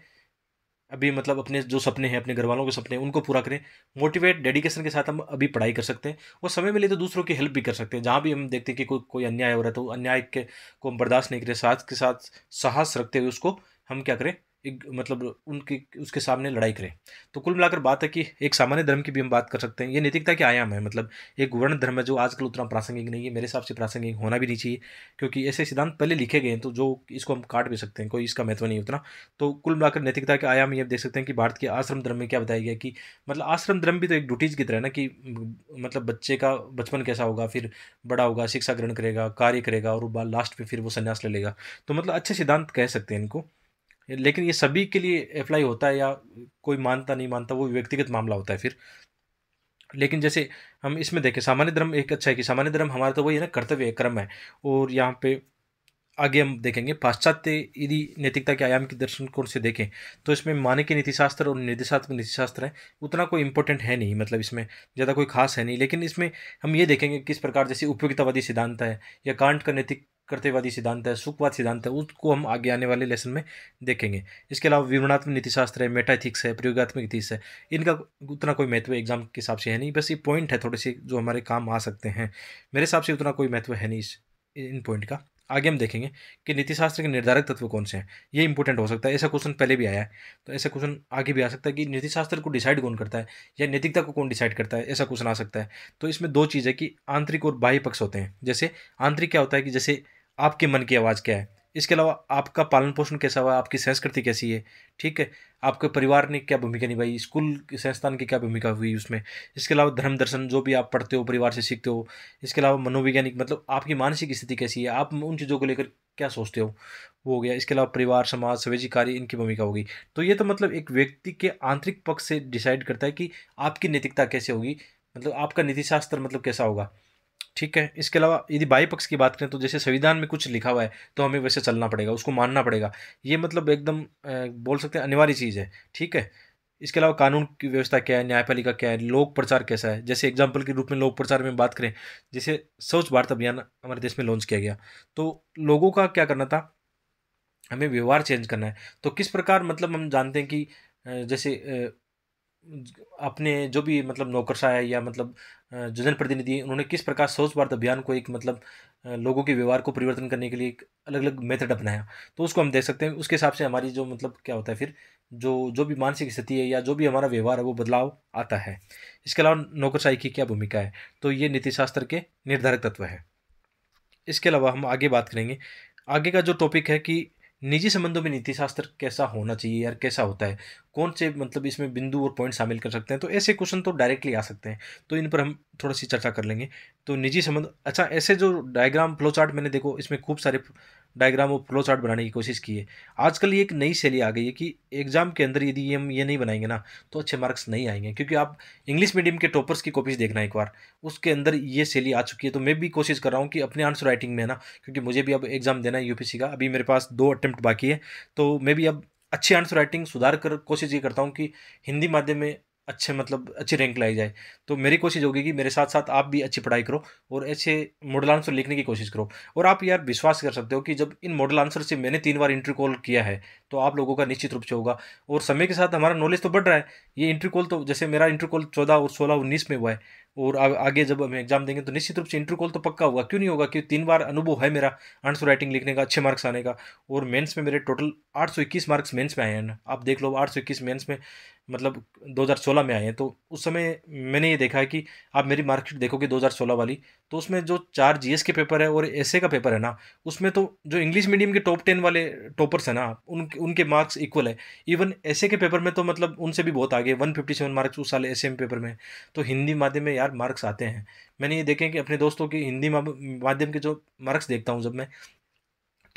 अभी मतलब अपने जो सपने हैं अपने घर वालों के सपने हैं उनको पूरा करें मोटिवेट डेडिकेशन के साथ हम अभी पढ़ाई कर सकते हैं और समय मिले तो दूसरों की हेल्प भी कर सकते हैं जहाँ भी हम देखते हैं कि कोई कोई अन्याय हो रहा है तो अन्याय के को हम बर्दाश्त नहीं करें साथ के साथ साहस रखते हुए उसको हम क्या करें एक मतलब उनके उसके सामने लड़ाई करें तो कुल मिलाकर बात है कि एक सामान्य धर्म की भी हम बात कर सकते हैं ये नैतिकता के आयाम है मतलब एक वर्ण धर्म है जो आजकल उतना प्रासंगिक नहीं है मेरे हिसाब से प्रासंगिक होना भी नहीं चाहिए क्योंकि ऐसे सिद्धांत पहले लिखे गए हैं तो जो इसको हम काट भी सकते हैं कोई इसका महत्व नहीं उतना तो कुल मिलाकर नैतिकता के आयाम ये देख सकते हैं कि भारत के आश्रम धर्म में क्या बताया गया कि मतलब आश्रम धर्म भी तो एक ड्यूटीज़ की तरह ना कि मतलब बच्चे का बचपन कैसा होगा फिर बड़ा होगा शिक्षा ग्रहण करेगा कार्य करेगा और लास्ट में फिर वो संन्यास ले लेगा तो मतलब अच्छे सिद्धांत कह सकते हैं इनको लेकिन ये सभी के लिए अप्लाई होता है या कोई मानता नहीं मानता वो व्यक्तिगत मामला होता है फिर लेकिन जैसे हम इसमें देखें सामान्य धर्म एक अच्छा है कि सामान्य धर्म हमारा तो वही है ना कर्तव्य क्रम है और यहाँ पे आगे हम देखेंगे पाश्चात्य यदि नैतिकता के आयाम के दर्शन कोण से देखें तो इसमें माने के नीतिशास्त्र और निर्देशात्मक नीतिशास्त्र है उतना कोई इंपॉर्टेंट है नहीं मतलब इसमें ज़्यादा कोई खास है नहीं लेकिन इसमें हम ये देखेंगे किस प्रकार जैसे उपयोगितावादी सिद्धांत है या कांट का नैतिक कर्तव्यवादी सिद्धांत है सुखवाद सिद्धांत है उसको हम आगे आने वाले लेसन में देखेंगे इसके अलावा विवरणात्मक नीतिशास्त्र है मेटाथिक्स है प्रयोगात्मक इतिहास है इनका उतना कोई महत्व एग्जाम के हिसाब से है नहीं बस ये पॉइंट है थोड़े से जो हमारे काम आ सकते हैं मेरे हिसाब से उतना कोई महत्व है नहीं इस इन पॉइंट का आगे हम देखेंगे कि नीतिशास्त्र के निर्धारक तत्व कौन से हैं ये इंपॉर्टेंट हो सकता है ऐसा क्वेश्चन पहले भी आया है तो ऐसा क्वेश्चन आगे भी आ सकता है कि नीतिशास्त्र को डिसाइड कौन करता है या नैतिकता को कौन डिसाइड करता है ऐसा क्वेश्चन आ सकता है तो इसमें दो चीज़ है कि आंतरिक और बाह्य पक्ष होते हैं जैसे आंतरिक क्या होता है कि जैसे आपके मन की आवाज़ क्या है इसके अलावा आपका पालन पोषण कैसा हुआ आपकी संस्कृति कैसी है ठीक है आपके परिवार ने क्या भूमिका निभाई स्कूल संस्थान की क्या भूमिका हुई उसमें इसके अलावा धर्म दर्शन जो भी आप पढ़ते हो परिवार से सीखते हो इसके अलावा मनोवैज्ञानिक मतलब आपकी मानसिक स्थिति कैसी है आप उन चीज़ों को लेकर क्या सोचते हो वो हो गया इसके अलावा परिवार समाज सवेजी कार्य इनकी भूमिका होगी तो ये तो मतलब एक व्यक्ति के आंतरिक पक्ष से डिसाइड करता है कि आपकी नैतिकता कैसे होगी मतलब आपका नीतिशास्त्र मतलब कैसा होगा ठीक है इसके अलावा यदि बाईपक्ष पक्ष की बात करें तो जैसे संविधान में कुछ लिखा हुआ है तो हमें वैसे चलना पड़ेगा उसको मानना पड़ेगा ये मतलब एकदम बोल सकते हैं अनिवार्य चीज़ है ठीक है इसके अलावा कानून की व्यवस्था क्या है न्यायपालिका क्या है लोक प्रचार कैसा है जैसे एग्जाम्पल के रूप में लोक प्रचार में बात करें जैसे स्वच्छ भारत अभियान हमारे देश में लॉन्च किया गया तो लोगों का क्या करना था हमें व्यवहार चेंज करना है तो किस प्रकार मतलब हम जानते हैं कि जैसे अपने जो भी मतलब नौकरशाह है या मतलब जो जनप्रतिनिधि उन्होंने किस प्रकार स्वच्छ भारत अभियान को एक मतलब लोगों के व्यवहार को परिवर्तन करने के लिए एक अलग अलग मेथड अपनाया तो उसको हम देख सकते हैं उसके हिसाब से हमारी जो मतलब क्या होता है फिर जो जो भी मानसिक स्थिति है या जो भी हमारा व्यवहार है वो बदलाव आता है इसके अलावा नौकरशाही की क्या भूमिका है तो ये नीतिशास्त्र के निर्धारक तत्व है इसके अलावा हम आगे बात करेंगे आगे का जो टॉपिक है कि निजी संबंधों में नीतिशास्त्र कैसा होना चाहिए यार कैसा होता है कौन से मतलब इसमें बिंदु और पॉइंट शामिल कर सकते हैं तो ऐसे क्वेश्चन तो डायरेक्टली आ सकते हैं तो इन पर हम थोड़ा सी चर्चा कर लेंगे तो निजी संबंध अच्छा ऐसे जो डायग्राम फ्लो चार्ट मैंने देखो इसमें खूब सारे डायग्राम और फ्लो चार्ट बनाने की कोशिश की है आजकल ये एक नई शैली आ गई है कि एग्ज़ाम के अंदर यदि हम ये नहीं बनाएंगे ना तो अच्छे मार्क्स नहीं आएंगे क्योंकि आप इंग्लिश मीडियम के टॉपर्स की कॉपीज़ देखना एक बार उसके अंदर ये शैली आ चुकी है तो मैं भी कोशिश कर रहा हूँ कि अपने आंसर राइटिंग में ना क्योंकि मुझे भी अब एग्ज़ाम देना है यू का अभी मेरे पास दो अटैम्प्ट बाकी है तो मैं भी अब अच्छी आंसर राइटिंग सुधार कर कोशिश ये करता हूँ कि हिंदी माध्यम में अच्छे मतलब अच्छी रैंक लाई जाए तो मेरी कोशिश होगी कि मेरे साथ साथ आप भी अच्छी पढ़ाई करो और ऐसे मॉडल आंसर लिखने की कोशिश करो और आप यार विश्वास कर सकते हो कि जब इन मॉडल आंसर से मैंने तीन बार इंट्री कॉल किया है तो आप लोगों का निश्चित रूप से होगा और समय के साथ हमारा नॉलेज तो बढ़ रहा है ये इंट्री कॉल तो जैसे मेरा इंट्री कॉल चौदह और सोलह उन्नीस में हुआ है और आगे जब हम एग्जाम देंगे तो निश्चित रूप से इंटर कॉल तो पक्का होगा क्यों नहीं होगा क्योंकि तीन बार अनुभव है मेरा आंसर राइटिंग लिखने का अच्छे मार्क्स आने का और मेंस में मेरे टोटल 821 मार्क्स मेंस में आए हैं आप देख लो 821 मेंस में मतलब 2016 में आए हैं तो उस समय मैंने ये देखा है कि आप मेरी मार्कशीट देखोगे 2016 वाली तो उसमें जो चार जीएस के पेपर है और एसए का पेपर है ना उसमें तो जो इंग्लिश मीडियम के टॉप टेन वाले टॉपर्स हैं ना उन उनके मार्क्स इक्वल है इवन एसए के पेपर में तो मतलब उनसे भी बहुत आगे वन फिफ्टी सेवन मार्क्स उस साल एस पेपर में तो हिंदी माध्यम में यार मार्क्स आते हैं मैंने ये देखे कि अपने दोस्तों के हिंदी माध्यम के जो मार्क्स देखता हूँ जब मैं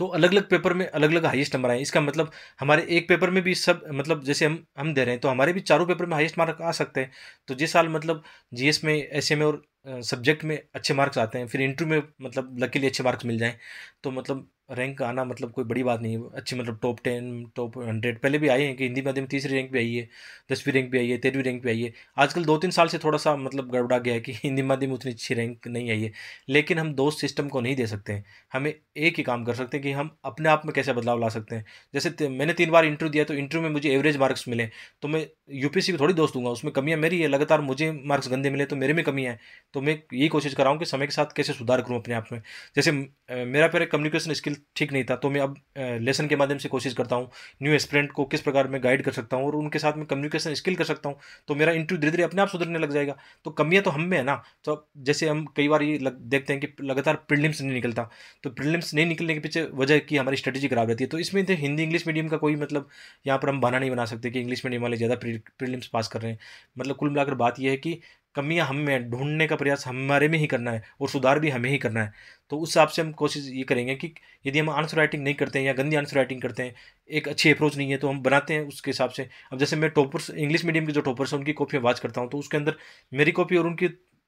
तो अलग अलग पेपर में अलग अलग हाईएस्ट नंबर आए इसका मतलब हमारे एक पेपर में भी सब मतलब जैसे हम हम दे रहे हैं तो हमारे भी चारों पेपर में हाईएस्ट मार्क आ सकते हैं तो जिस साल मतलब जीएस में एस में और सब्जेक्ट में अच्छे मार्क्स आते हैं फिर इंटरव्यू में मतलब लकीली अच्छे मार्क्स मिल जाएँ तो मतलब रैंक आना मतलब कोई बड़ी बात नहीं है अच्छी मतलब टॉप टेन टॉप हंड्रेड पहले भी आए हैं कि हिंदी माध्यम तीसरी रैंक भी आई है दसवीं रैंक भी आई है तेरहवीं रैंक भी आई है आजकल दो तीन साल से थोड़ा सा मतलब गड़बड़ा गया है कि हिंदी माध्यम उतनी अच्छी रैंक नहीं आई है लेकिन हम दो सिस्टम को नहीं दे सकते हैं हमें एक ही काम कर सकते हैं कि हम अपने आप में कैसे बदलाव ला सकते हैं जैसे मैंने तीन बार इंटरव्यू दिया तो इंटरव्यू में मुझे एवरेज मार्क्स मिले तो मैं यू पी थोड़ी दोस्त दूंगा उसमें कमियाँ मेरी है लगातार मुझे मार्क्स गंदे मिले तो मेरे में कमी है तो मैं यही कोशिश कर रहा हूँ कि समय के साथ कैसे सुधार करूँ अपने आप में जैसे मेरा पहले कम्युनिकेशन स्किल ठीक नहीं था तो मैं अब लेसन के माध्यम से कोशिश करता हूँ न्यू एस्पिरेंट को किस प्रकार मैं गाइड कर सकता हूँ और उनके साथ में कम्युनिकेशन स्किल कर सकता हूँ तो मेरा इंटरव्यू धीरे धीरे अपने आप सुधरने लग जाएगा तो कमियाँ तो हम में है ना तो जैसे हम कई बार ये देखते हैं कि लगातार प्रिलिम्स नहीं निकलता तो प्रिलिम्स नहीं निकलने के पीछे वजह की हमारी स्ट्रेटेजी खराब रहती है तो इसमें तो हिंदी इंग्लिश मीडियम का कोई मतलब यहाँ पर हम बहाना नहीं बना सकते कि इंग्लिश मीडियम वाले ज़्यादा प्रिलिम्स पास कर रहे हैं मतलब कुल मिलाकर बात यह है कि कमियाँ हम में ढूंढने का प्रयास हमारे में ही करना है और सुधार भी हमें ही करना है तो उस हिसाब से हम कोशिश ये करेंगे कि यदि हम आंसर राइटिंग नहीं करते हैं या गंदी आंसर राइटिंग करते हैं एक अच्छी अप्रोच नहीं है तो हम बनाते हैं उसके हिसाब से अब जैसे मैं टॉपर्स इंग्लिश मीडियम के जो टॉपर्स हैं उनकी कॉपियाँ वाच करता हूँ तो उसके अंदर मेरी कॉपी और उनकी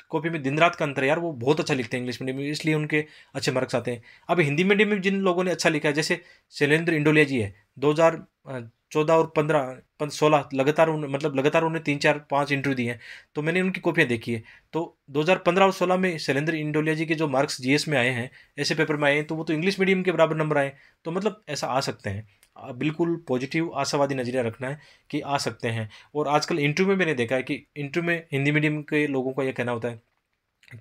कॉपी में दिन रात का अंतर यार वो बहुत अच्छा लिखते हैं इंग्लिश मीडियम में इसलिए उनके अच्छे मार्क्स आते हैं अब हिंदी मीडियम में जिन लोगों ने अच्छा लिखा है जैसे शैलेंद्र इंडोलिया जी है 2014 और पंद्रह सोलह लगातार उन मतलब लगातार उन्हें तीन चार पाँच इंटरव्यू दिए हैं तो मैंने उनकी कॉपियाँ देखी है तो 2015 और 16 में शैलेंद्र इंडोलिया जी के जो मार्क्स जीएस में आए हैं ऐसे पेपर में आए हैं तो वो तो इंग्लिश मीडियम के बराबर नंबर आए तो मतलब ऐसा आ सकते हैं बिल्कुल पॉजिटिव आशावादी नज़रिया रखना है कि आ सकते हैं और आजकल इंटरव्यू में मैंने देखा है कि इंटरव्यू में हिंदी मीडियम के लोगों का यह कहना होता है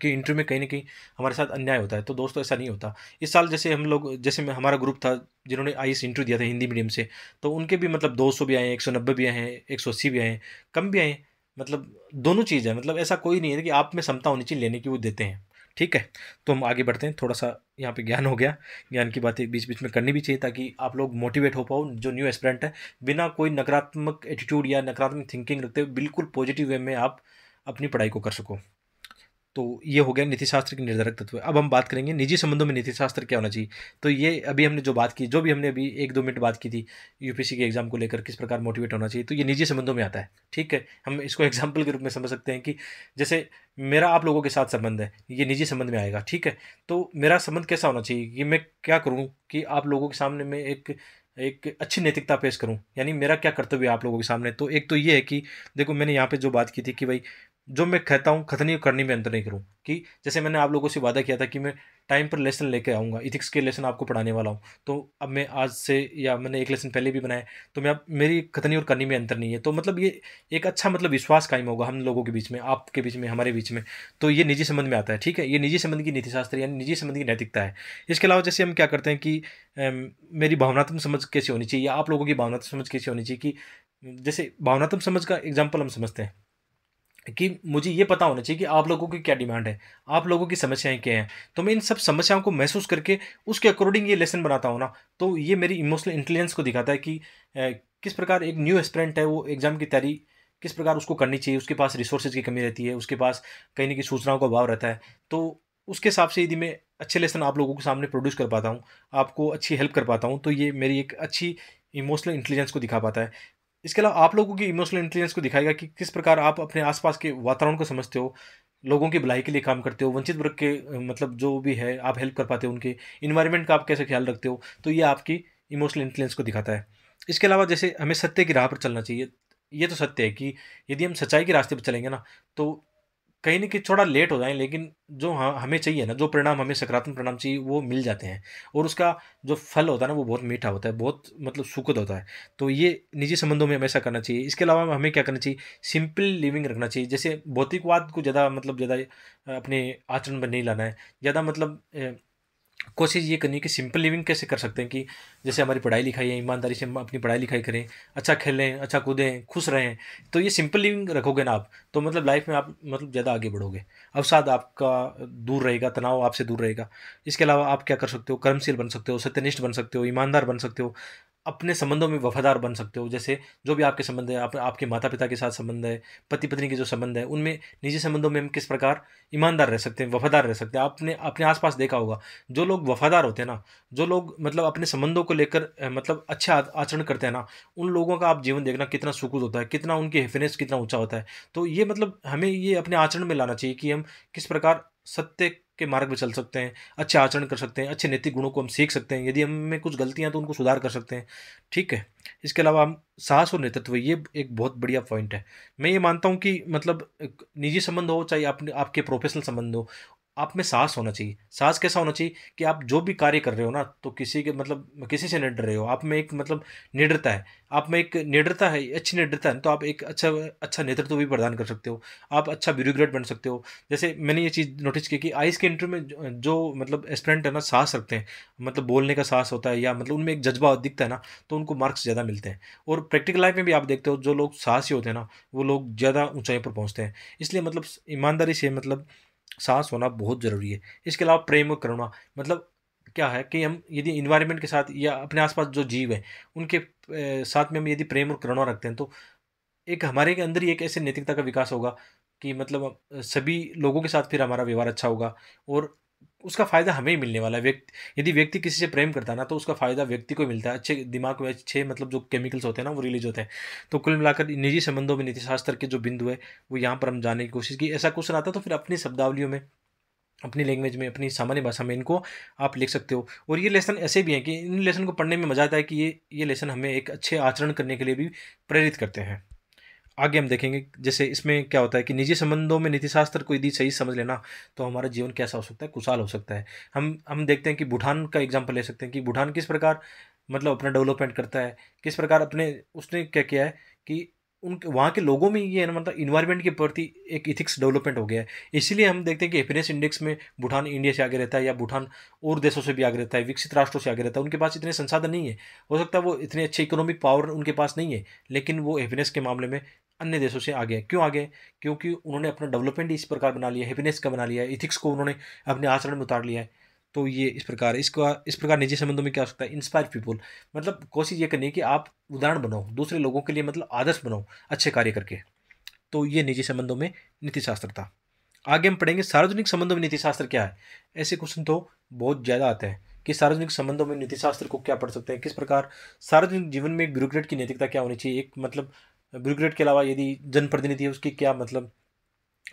कि इंटरव्यू में कहीं ना कहीं हमारे साथ अन्याय होता है तो दोस्तों ऐसा नहीं होता इस साल जैसे हम लोग जैसे मैं हमारा ग्रुप था जिन्होंने आई इंटरव्यू दिया था हिंदी मीडियम से तो उनके भी मतलब 200 भी आए हैं एक भी आए हैं एक भी आए हैं कम भी आए हैं मतलब दोनों चीज़ है मतलब ऐसा कोई नहीं है कि आप में क्षमता होनी चाहिए लेने की वो देते हैं ठीक है तो हम आगे बढ़ते हैं थोड़ा सा यहाँ पे ज्ञान हो गया ज्ञान की बातें बीच बीच में करनी भी चाहिए ताकि आप लोग मोटिवेट हो पाओ जो न्यू एस्पिरेंट है बिना कोई नकारात्मक एटीट्यूड या नकारात्मक थिंकिंग रखते हुए बिल्कुल पॉजिटिव वे में आप अपनी पढ़ाई को कर सको तो ये हो गया नीतिशास्त्र के निर्धारक तत्व अब हम बात करेंगे निजी संबंधों में नीतिशास्त्र क्या होना चाहिए तो ये अभी हमने जो बात की जो भी हमने अभी एक दो मिनट बात की थी यूपीसी के एग्जाम को लेकर किस प्रकार मोटिवेट होना चाहिए तो ये निजी संबंधों में आता है ठीक है हम इसको एग्जाम्पल के रूप में समझ सकते हैं कि जैसे मेरा आप लोगों के साथ संबंध है ये निजी संबंध में आएगा ठीक है तो मेरा संबंध कैसा होना चाहिए कि मैं क्या करूँ कि आप लोगों के सामने मैं एक एक अच्छी नैतिकता पेश करूं यानी मेरा क्या कर्तव्य है आप लोगों के सामने तो एक तो ये है कि देखो मैंने यहाँ पे जो बात की थी कि भाई जो मैं कहता हूँ खतनी और करनी में अंतर नहीं करूँ कि जैसे मैंने आप लोगों से वादा किया था कि मैं टाइम पर लेसन लेके आऊँगा इथिक्स के लेसन आपको पढ़ाने वाला हूँ तो अब मैं आज से या मैंने एक लेसन पहले भी बनाया तो मैं अब मेरी कथनी और करनी में अंतर नहीं है तो मतलब ये एक अच्छा मतलब विश्वास कायम होगा हम लोगों के बीच में आपके बीच में हमारे बीच में तो ये निजी संबंध में आता है ठीक है ये निजी संबंध की नीतिशास्त्र यानी निजी संबंध की नैतिकता है इसके अलावा जैसे हम क्या करते हैं कि मेरी भावनात्मक समझ कैसी होनी चाहिए या आप लोगों की भावनात्मक समझ कैसी होनी चाहिए कि जैसे भावनात्मक समझ का एग्जाम्पल हम समझते हैं कि मुझे ये पता होना चाहिए कि आप लोगों की क्या डिमांड है आप लोगों की समस्याएं क्या हैं तो मैं इन सब समस्याओं को महसूस करके उसके अकॉर्डिंग ये लेसन बनाता हूँ ना तो ये मेरी इमोशनल इंटेलिजेंस को दिखाता है कि किस प्रकार एक न्यू एस्परेंट है वो एग्ज़ाम की तैयारी किस प्रकार उसको करनी चाहिए उसके पास रिसोर्सेज की कमी रहती है उसके पास कहीं ना कहीं सूचनाओं का अभाव रहता है तो उसके हिसाब से यदि मैं अच्छे लेसन आप लोगों के सामने प्रोड्यूस कर पाता हूँ आपको अच्छी हेल्प कर पाता हूँ तो ये मेरी एक अच्छी इमोशनल इंटेलिजेंस को दिखा पाता है इसके अलावा आप लोगों की इमोशनल इंटेलिजेंस को दिखाएगा कि किस प्रकार आप अपने आसपास के वातावरण को समझते हो लोगों की भलाई के लिए काम करते हो वंचित वर्ग के मतलब जो भी है आप हेल्प कर पाते हो उनके इन्वायरमेंट का आप कैसे ख्याल रखते हो तो ये आपकी इमोशनल इंटेलिजेंस को दिखाता है इसके अलावा जैसे हमें सत्य की राह पर चलना चाहिए ये तो सत्य है कि यदि हम सच्चाई के रास्ते पर चलेंगे ना तो कहीं ना कहीं थोड़ा लेट हो जाए लेकिन जो हमें चाहिए ना जो परिणाम हमें सकारात्मक परिणाम चाहिए वो मिल जाते हैं और उसका जो फल होता है ना वो बहुत मीठा होता है बहुत मतलब सुखद होता है तो ये निजी संबंधों में हमेशा करना चाहिए इसके अलावा हमें क्या करना चाहिए सिंपल लिविंग रखना चाहिए जैसे भौतिकवाद को ज़्यादा मतलब ज़्यादा अपने आचरण में नहीं लाना है ज़्यादा मतलब कोशिश ये करनी है कि सिंपल लिविंग कैसे कर सकते हैं कि जैसे हमारी पढ़ाई लिखाई है ईमानदारी से हम अपनी पढ़ाई लिखाई करें अच्छा खेलें अच्छा कूदें खुश रहें तो ये सिंपल लिविंग रखोगे ना आप तो मतलब लाइफ में आप मतलब ज़्यादा आगे बढ़ोगे अवसाद आपका दूर रहेगा तनाव आपसे दूर रहेगा इसके अलावा आप क्या कर सकते हो कर्मशील बन सकते हो सत्यनिष्ठ बन सकते हो ईमानदार बन सकते हो अपने संबंधों में वफादार बन सकते हो जैसे जो भी आपके संबंध है आप, आपके माता पिता के साथ संबंध है पति पत्नी के जो संबंध है उनमें निजी संबंधों में हम किस प्रकार ईमानदार रह सकते हैं वफादार रह सकते हैं आपने अपने आसपास देखा होगा जो लोग वफादार होते हैं ना जो लोग मतलब अपने संबंधों को लेकर मतलब अच्छे आचरण करते हैं ना उन लोगों का आप जीवन देखना कितना सुकून होता है कितना उनकी हैप्पीनेस कितना ऊँचा होता है तो ये मतलब हमें ये अपने आचरण में लाना चाहिए कि हम किस प्रकार सत्य के मार्ग में चल सकते हैं अच्छे आचरण कर सकते हैं अच्छे नैतिक गुणों को हम सीख सकते हैं यदि हमें कुछ गलतियाँ तो उनको सुधार कर सकते हैं ठीक है इसके अलावा हम साहस और नेतृत्व ये एक बहुत बढ़िया पॉइंट है मैं ये मानता हूँ कि मतलब निजी संबंध हो चाहे अपने आपके प्रोफेशनल संबंध हो आप में साहस होना चाहिए साहस कैसा होना चाहिए कि आप जो भी कार्य कर रहे हो ना तो किसी के मतलब किसी से निडर रहे हो आप में एक मतलब निडरता है आप में एक निडरता है अच्छी निडरता है तो आप एक अच्छा अच्छा नेतृत्व भी प्रदान कर सकते हो आप अच्छा ब्यूरोक्रेट बन सकते हो जैसे मैंने ये चीज़ नोटिस की कि आइस के इंटरव्यू में जो मतलब स्टूडेंट है ना साहस रखते हैं मतलब बोलने का साहस होता है या मतलब उनमें एक जज्बा दिखता है ना तो उनको मार्क्स ज़्यादा मिलते हैं और प्रैक्टिकल लाइफ में भी आप देखते हो जो लोग साहसी होते हैं ना वो लोग ज़्यादा ऊँचाई पर पहुँचते हैं इसलिए मतलब ईमानदारी से मतलब सांस होना बहुत ज़रूरी है इसके अलावा प्रेम और करुणा मतलब क्या है कि हम यदि इन्वायरमेंट के साथ या अपने आसपास जो जीव हैं उनके साथ में हम यदि प्रेम और करुणा रखते हैं तो एक हमारे के अंदर ही एक ऐसे नैतिकता का विकास होगा कि मतलब सभी लोगों के साथ फिर हमारा व्यवहार अच्छा होगा और उसका फ़ायदा हमें ही मिलने वाला है व्यक्ति यदि व्यक्ति किसी से प्रेम करता है ना तो उसका फ़ायदा व्यक्ति को मिलता है अच्छे दिमाग में अच्छे मतलब जो केमिकल्स होते हैं ना वो रिलीज होते हैं तो कुल मिलाकर निजी संबंधों में नीतिशास्त्र के जो बिंदु है वो यहाँ पर हम जाने की कोशिश की ऐसा क्वेश्चन आता तो फिर अपनी शब्दावलियों में अपनी लैंग्वेज में अपनी सामान्य भाषा में इनको आप लिख सकते हो और ये लेसन ऐसे भी हैं कि इन लेसन को पढ़ने में मज़ा आता है कि ये ये लेसन हमें एक अच्छे आचरण करने के लिए भी प्रेरित करते हैं आगे हम देखेंगे जैसे इसमें क्या होता है कि निजी संबंधों में नीतिशास्त्र को यदि सही समझ लेना तो हमारा जीवन कैसा हो सकता है कुशाल हो सकता है हम हम देखते हैं कि भूटान का एग्जाम्पल ले सकते हैं कि भूटान किस प्रकार मतलब अपना डेवलपमेंट करता है किस प्रकार अपने उसने क्या किया है कि उन वहाँ के लोगों में ये ना मतलब इन्वायरमेंट के प्रति एक इथिक्स डेवलपमेंट हो गया है इसीलिए हम देखते हैं कि हैप्पीनेस इंडेक्स में भूटान इंडिया से आगे रहता है या भूटान और देशों से भी आगे रहता है विकसित राष्ट्रों से आगे रहता है उनके पास इतने संसाधन नहीं है हो सकता है वो इतने अच्छे इकोनॉमिक पावर उनके पास नहीं है लेकिन वो हैप्पीनेस के मामले में अन्य देशों से आगे है क्यों आगे हैं क्योंकि उन्होंने अपना डेवलपमेंट इस प्रकार बना लिया हैप्पीनेस का बना लिया है इथिक्स को उन्होंने अपने आचरण में उतार लिया है तो ये इस प्रकार इसका इस प्रकार निजी संबंधों में क्या हो सकता है इंस्पायर पीपल मतलब कोशिश ये करनी है कि आप उदाहरण बनाओ दूसरे लोगों के लिए मतलब आदर्श बनाओ अच्छे कार्य करके तो ये निजी संबंधों में नीतिशास्त्र था आगे हम पढ़ेंगे सार्वजनिक संबंधों में नीतिशास्त्र क्या है ऐसे क्वेश्चन तो बहुत ज़्यादा आते हैं कि सार्वजनिक संबंधों में नीतिशास्त्र को क्या पढ़ सकते हैं किस प्रकार सार्वजनिक जीवन में ग्रुग्रेड ब्यूरोक्रेट की नैतिकता क्या होनी चाहिए एक मतलब ब्यूरोक्रेट के अलावा यदि जनप्रतिनिधि है उसकी क्या मतलब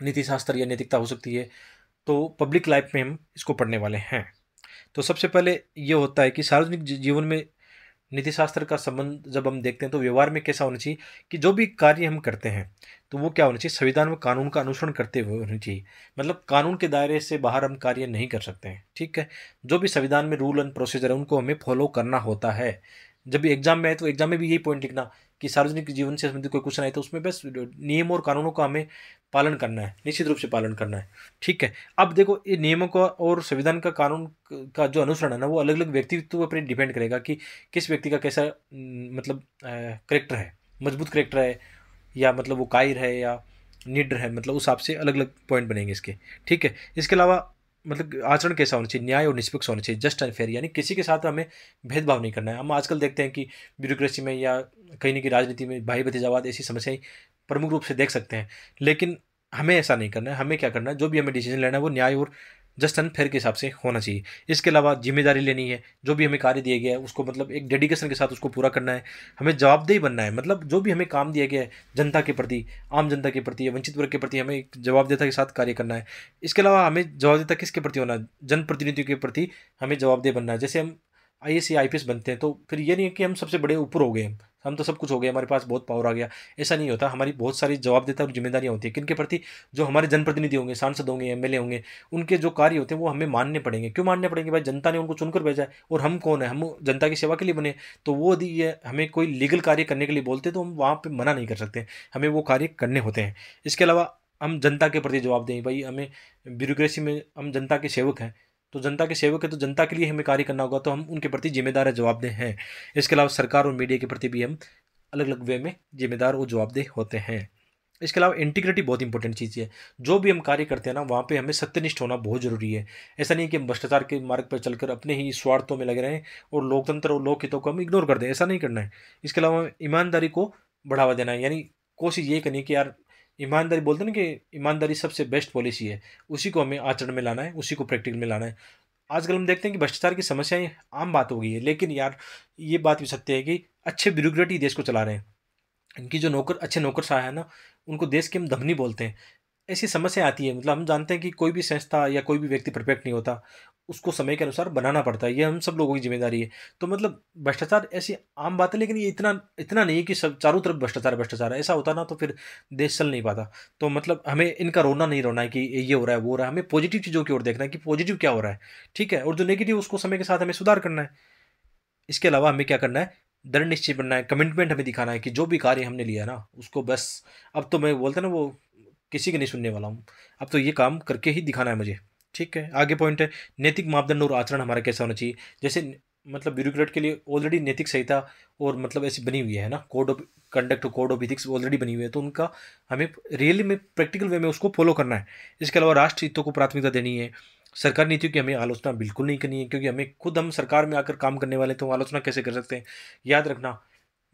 नीति शास्त्र या नैतिकता हो सकती है तो पब्लिक लाइफ में हम इसको पढ़ने वाले हैं तो सबसे पहले ये होता है कि सार्वजनिक जीवन में नीतिशास्त्र का संबंध जब हम देखते हैं तो व्यवहार में कैसा होना चाहिए कि जो भी कार्य हम करते हैं तो वो क्या होना चाहिए संविधान व कानून का अनुसरण करते हुए होना चाहिए मतलब कानून के दायरे से बाहर हम कार्य नहीं कर सकते हैं ठीक है जो भी संविधान में रूल एंड प्रोसीजर है उनको हमें फॉलो करना होता है जब भी एग्जाम में आए तो एग्जाम में भी यही पॉइंट लिखना कि सार्वजनिक जीवन से संबंधित कोई क्वेश्चन आए तो उसमें बस नियम और कानूनों का हमें पालन करना है निश्चित रूप से पालन करना है ठीक है अब देखो ये नियमों का और संविधान का कानून का जो अनुसरण है ना वो अलग अलग व्यक्तित्व पर डिपेंड करेगा कि किस व्यक्ति का कैसा मतलब करेक्टर है मजबूत करेक्टर है या मतलब वो कायर है या निडर है मतलब उस हिसाब से अलग अलग पॉइंट बनेंगे इसके ठीक है इसके अलावा मतलब आचरण कैसा होना चाहिए न्याय और निष्पक्ष होना चाहिए जस्ट एंड फेयर यानी किसी के साथ हमें भेदभाव नहीं करना है हम आजकल देखते हैं कि ब्यूरोक्रेसी में या कहीं ना कहीं राजनीति में भाई भतीजावाद ऐसी समस्याएं प्रमुख रूप से देख सकते हैं लेकिन हमें ऐसा नहीं करना है हमें क्या करना है जो भी हमें डिसीजन लेना है वो न्याय और जस्ट एंड फेयर के हिसाब से होना चाहिए इसके अलावा जिम्मेदारी लेनी है जो भी हमें कार्य दिया गया है उसको मतलब एक डेडिकेशन के साथ उसको पूरा करना है हमें जवाबदेही बनना है मतलब जो भी हमें काम दिया गया है जनता के प्रति आम जनता के प्रति या वंचित वर्ग के प्रति हमें एक जवाबदेहता के साथ कार्य करना है इसके अलावा हमें जवाबदेहता किसके प्रति होना है जनप्रतिनिधियों के प्रति हमें जवाबदेह बनना है जैसे हम आई एस या आई बनते हैं तो फिर ये नहीं है कि हम सबसे बड़े ऊपर हो गए हैं हम तो सब कुछ हो गया हमारे पास बहुत पावर आ गया ऐसा नहीं होता हमारी बहुत सारी जवाबदेता और जिम्मेदारियाँ होती हैं किन के प्रति जो हमारे जनप्रतिनिधि होंगे सांसद होंगे एम होंगे उनके जो कार्य होते हैं वो हमें मानने पड़ेंगे क्यों मानने पड़ेंगे भाई जनता ने उनको चुनकर भेजा है और हम कौन है हम जनता की सेवा के लिए बने तो वो यदि हमें कोई लीगल कार्य करने के लिए बोलते तो हम वहाँ पर मना नहीं कर सकते हमें वो कार्य करने होते हैं इसके अलावा हम जनता के प्रति जवाब दें भाई हमें ब्यूरोक्रेसी में हम जनता के सेवक हैं तो जनता के सेवक है तो जनता के लिए हमें कार्य करना होगा तो हम उनके प्रति जिम्मेदार है जवाबदेह हैं इसके अलावा सरकार और मीडिया के प्रति भी हम अलग अलग वे में जिम्मेदार और जवाबदेह होते हैं इसके अलावा इंटीग्रिटी बहुत इंपॉर्टेंट चीज़ है जो भी हम कार्य करते हैं ना वहाँ पे हमें सत्यनिष्ठ होना बहुत ज़रूरी है ऐसा नहीं कि हम भ्रष्टाचार के मार्ग पर चलकर अपने ही स्वार्थों में लगे रहें और लोकतंत्र और लोकहितों को हम इग्नोर कर दें ऐसा नहीं करना है इसके अलावा ईमानदारी को बढ़ावा देना है यानी कोशिश ये करनी है कि यार ईमानदारी बोलते हैं ना कि ईमानदारी सबसे बेस्ट पॉलिसी है उसी को हमें आचरण में लाना है उसी को प्रैक्टिकल में लाना है आजकल हम देखते हैं कि भ्रष्टाचार की समस्याएं आम बात हो गई है लेकिन यार ये बात भी सत्य है कि अच्छे ब्यूरोक्रेट ही देश को चला रहे हैं इनकी जो नौकर अच्छे नौकर शाह है ना उनको देश के हम धमनी बोलते हैं ऐसी समस्या आती है मतलब हम जानते हैं कि कोई भी संस्था या कोई भी व्यक्ति परफेक्ट नहीं होता उसको समय के अनुसार बनाना पड़ता है ये हम सब लोगों की जिम्मेदारी है तो मतलब भ्रष्टाचार ऐसी आम बात है लेकिन ये इतना इतना नहीं है कि सब चारों तरफ भ्रष्टाचार भ्रष्टाचार ऐसा होता ना तो फिर देश चल नहीं पाता तो मतलब हमें इनका रोना नहीं रोना है कि ये हो रहा है वो हो रहा है हमें पॉजिटिव चीज़ों की ओर देखना है कि पॉजिटिव क्या हो रहा है ठीक है और जो नेगेटिव उसको समय के साथ हमें सुधार करना है इसके अलावा हमें क्या करना है दृढ़ निश्चय बनना है कमिटमेंट हमें दिखाना है कि जो भी कार्य हमने लिया ना उसको बस अब तो मैं बोलता ना वो किसी के नहीं सुनने वाला हूँ अब तो ये काम करके ही दिखाना है मुझे ठीक है आगे पॉइंट है नैतिक मापदंड और आचरण हमारा कैसा होना चाहिए जैसे मतलब ब्यूरोक्रेट के लिए ऑलरेडी नैतिक संहिता और मतलब ऐसी बनी हुई है ना कोड ऑफ कंडक्ट और कोड ऑफ इथिक्स ऑलरेडी बनी हुई है तो उनका हमें रियली में प्रैक्टिकल वे में उसको फॉलो करना है इसके अलावा राष्ट्र हितों को प्राथमिकता देनी है सरकार नीतियों की हमें आलोचना बिल्कुल नहीं करनी है क्योंकि हमें खुद हम सरकार में आकर काम करने वाले तो आलोचना कैसे कर सकते हैं याद रखना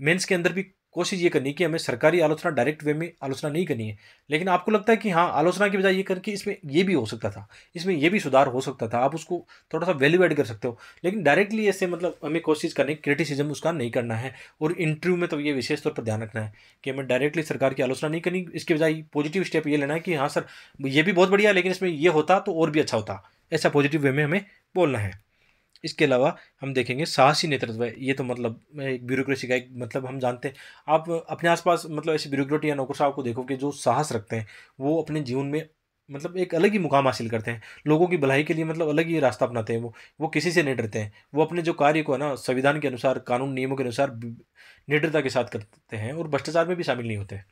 मेंस के अंदर भी कोशिश ये करनी कि हमें सरकारी आलोचना डायरेक्ट वे में आलोचना नहीं करनी है लेकिन आपको लगता है कि हाँ आलोचना की बजाय ये करके इसमें ये भी हो सकता था इसमें ये भी सुधार हो सकता था आप उसको थोड़ा सा वैल्यू एड कर सकते हो लेकिन डायरेक्टली ऐसे मतलब हमें कोशिश करनी क्रिटिसिज्म उसका नहीं करना है और इंटरव्यू में तो ये विशेष तौर पर ध्यान रखना है कि हमें डायरेक्टली सरकार की आलोचना नहीं करनी इसके बजाय पॉजिटिव स्टेप ये लेना है कि हाँ सर ये भी बहुत बढ़िया लेकिन इसमें ये होता तो और भी अच्छा होता ऐसा पॉजिटिव वे में हमें बोलना है इसके अलावा हम देखेंगे साहसी नेतृत्व ये तो मतलब एक ब्यूरोक्रेसी का एक मतलब हम जानते हैं आप अपने आसपास मतलब ऐसे ब्यूरोक्रेट या नौकर साहब को देखो कि जो साहस रखते हैं वो अपने जीवन में मतलब एक अलग ही मुकाम हासिल करते हैं लोगों की भलाई के लिए मतलब अलग ही रास्ता अपनाते हैं वो वो किसी से नहीं डरते हैं वो अपने जो कार्य को है ना संविधान के अनुसार कानून नियमों के अनुसार निडरता के साथ करते हैं और भ्रष्टाचार में भी शामिल नहीं होते हैं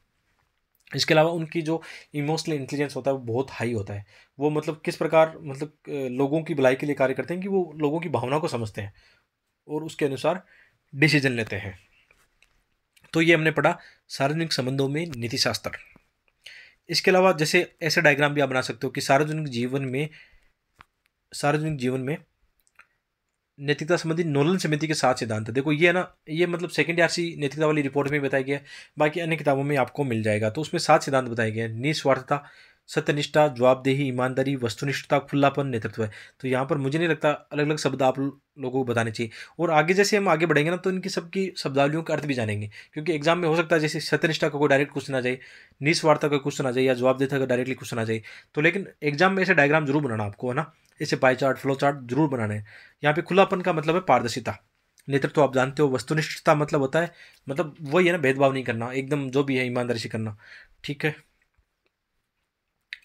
इसके अलावा उनकी जो इमोशनल इंटेलिजेंस होता है वो बहुत हाई होता है वो मतलब किस प्रकार मतलब लोगों की भलाई के लिए कार्य करते हैं कि वो लोगों की भावना को समझते हैं और उसके अनुसार डिसीजन लेते हैं तो ये हमने पढ़ा सार्वजनिक संबंधों में नीति शास्त्र इसके अलावा जैसे ऐसे डायग्राम भी आप बना सकते हो कि सार्वजनिक जीवन में सार्वजनिक जीवन में नैतिकता संबंधी नोलन समिति के साथ सिद्धांत देखो ये है ना ये मतलब सेकंड सी नैतिकता वाली रिपोर्ट में बताया गया है बाकी अन्य किताबों में आपको मिल जाएगा तो उसमें सात सिद्धांत बताए गए हैं निस्वार्थता सत्यनिष्ठा जवाबदेही ईमानदारी वस्तुनिष्ठता खुलापन नेतृत्व है तो यहाँ पर मुझे नहीं लगता अलग अलग शब्द आप लोगों को बताने चाहिए और आगे जैसे हम आगे बढ़ेंगे ना तो इनकी सबकी शब्दावलियों के अर्थ भी जानेंगे क्योंकि एग्जाम में हो सकता है जैसे सत्यनिष्ठा का कोई डायरेक्ट क्वेश्चन आ जाए निस्वार्थ का क्वेश्चन आ जाए या देता का डायरेक्टली क्वेश्चन आ जाए तो लेकिन एग्जाम में ऐसे डायग्राम जरूर बनाना आपको है ना ऐसे पाई चार्ट फ्लो चार्ट जरूर बनाना है यहाँ पे खुलापन का मतलब है पारदर्शिता नेतृत्व आप जानते हो वस्तुनिष्ठता मतलब होता है मतलब वही है ना भेदभाव नहीं करना एकदम जो भी है ईमानदारी से करना ठीक है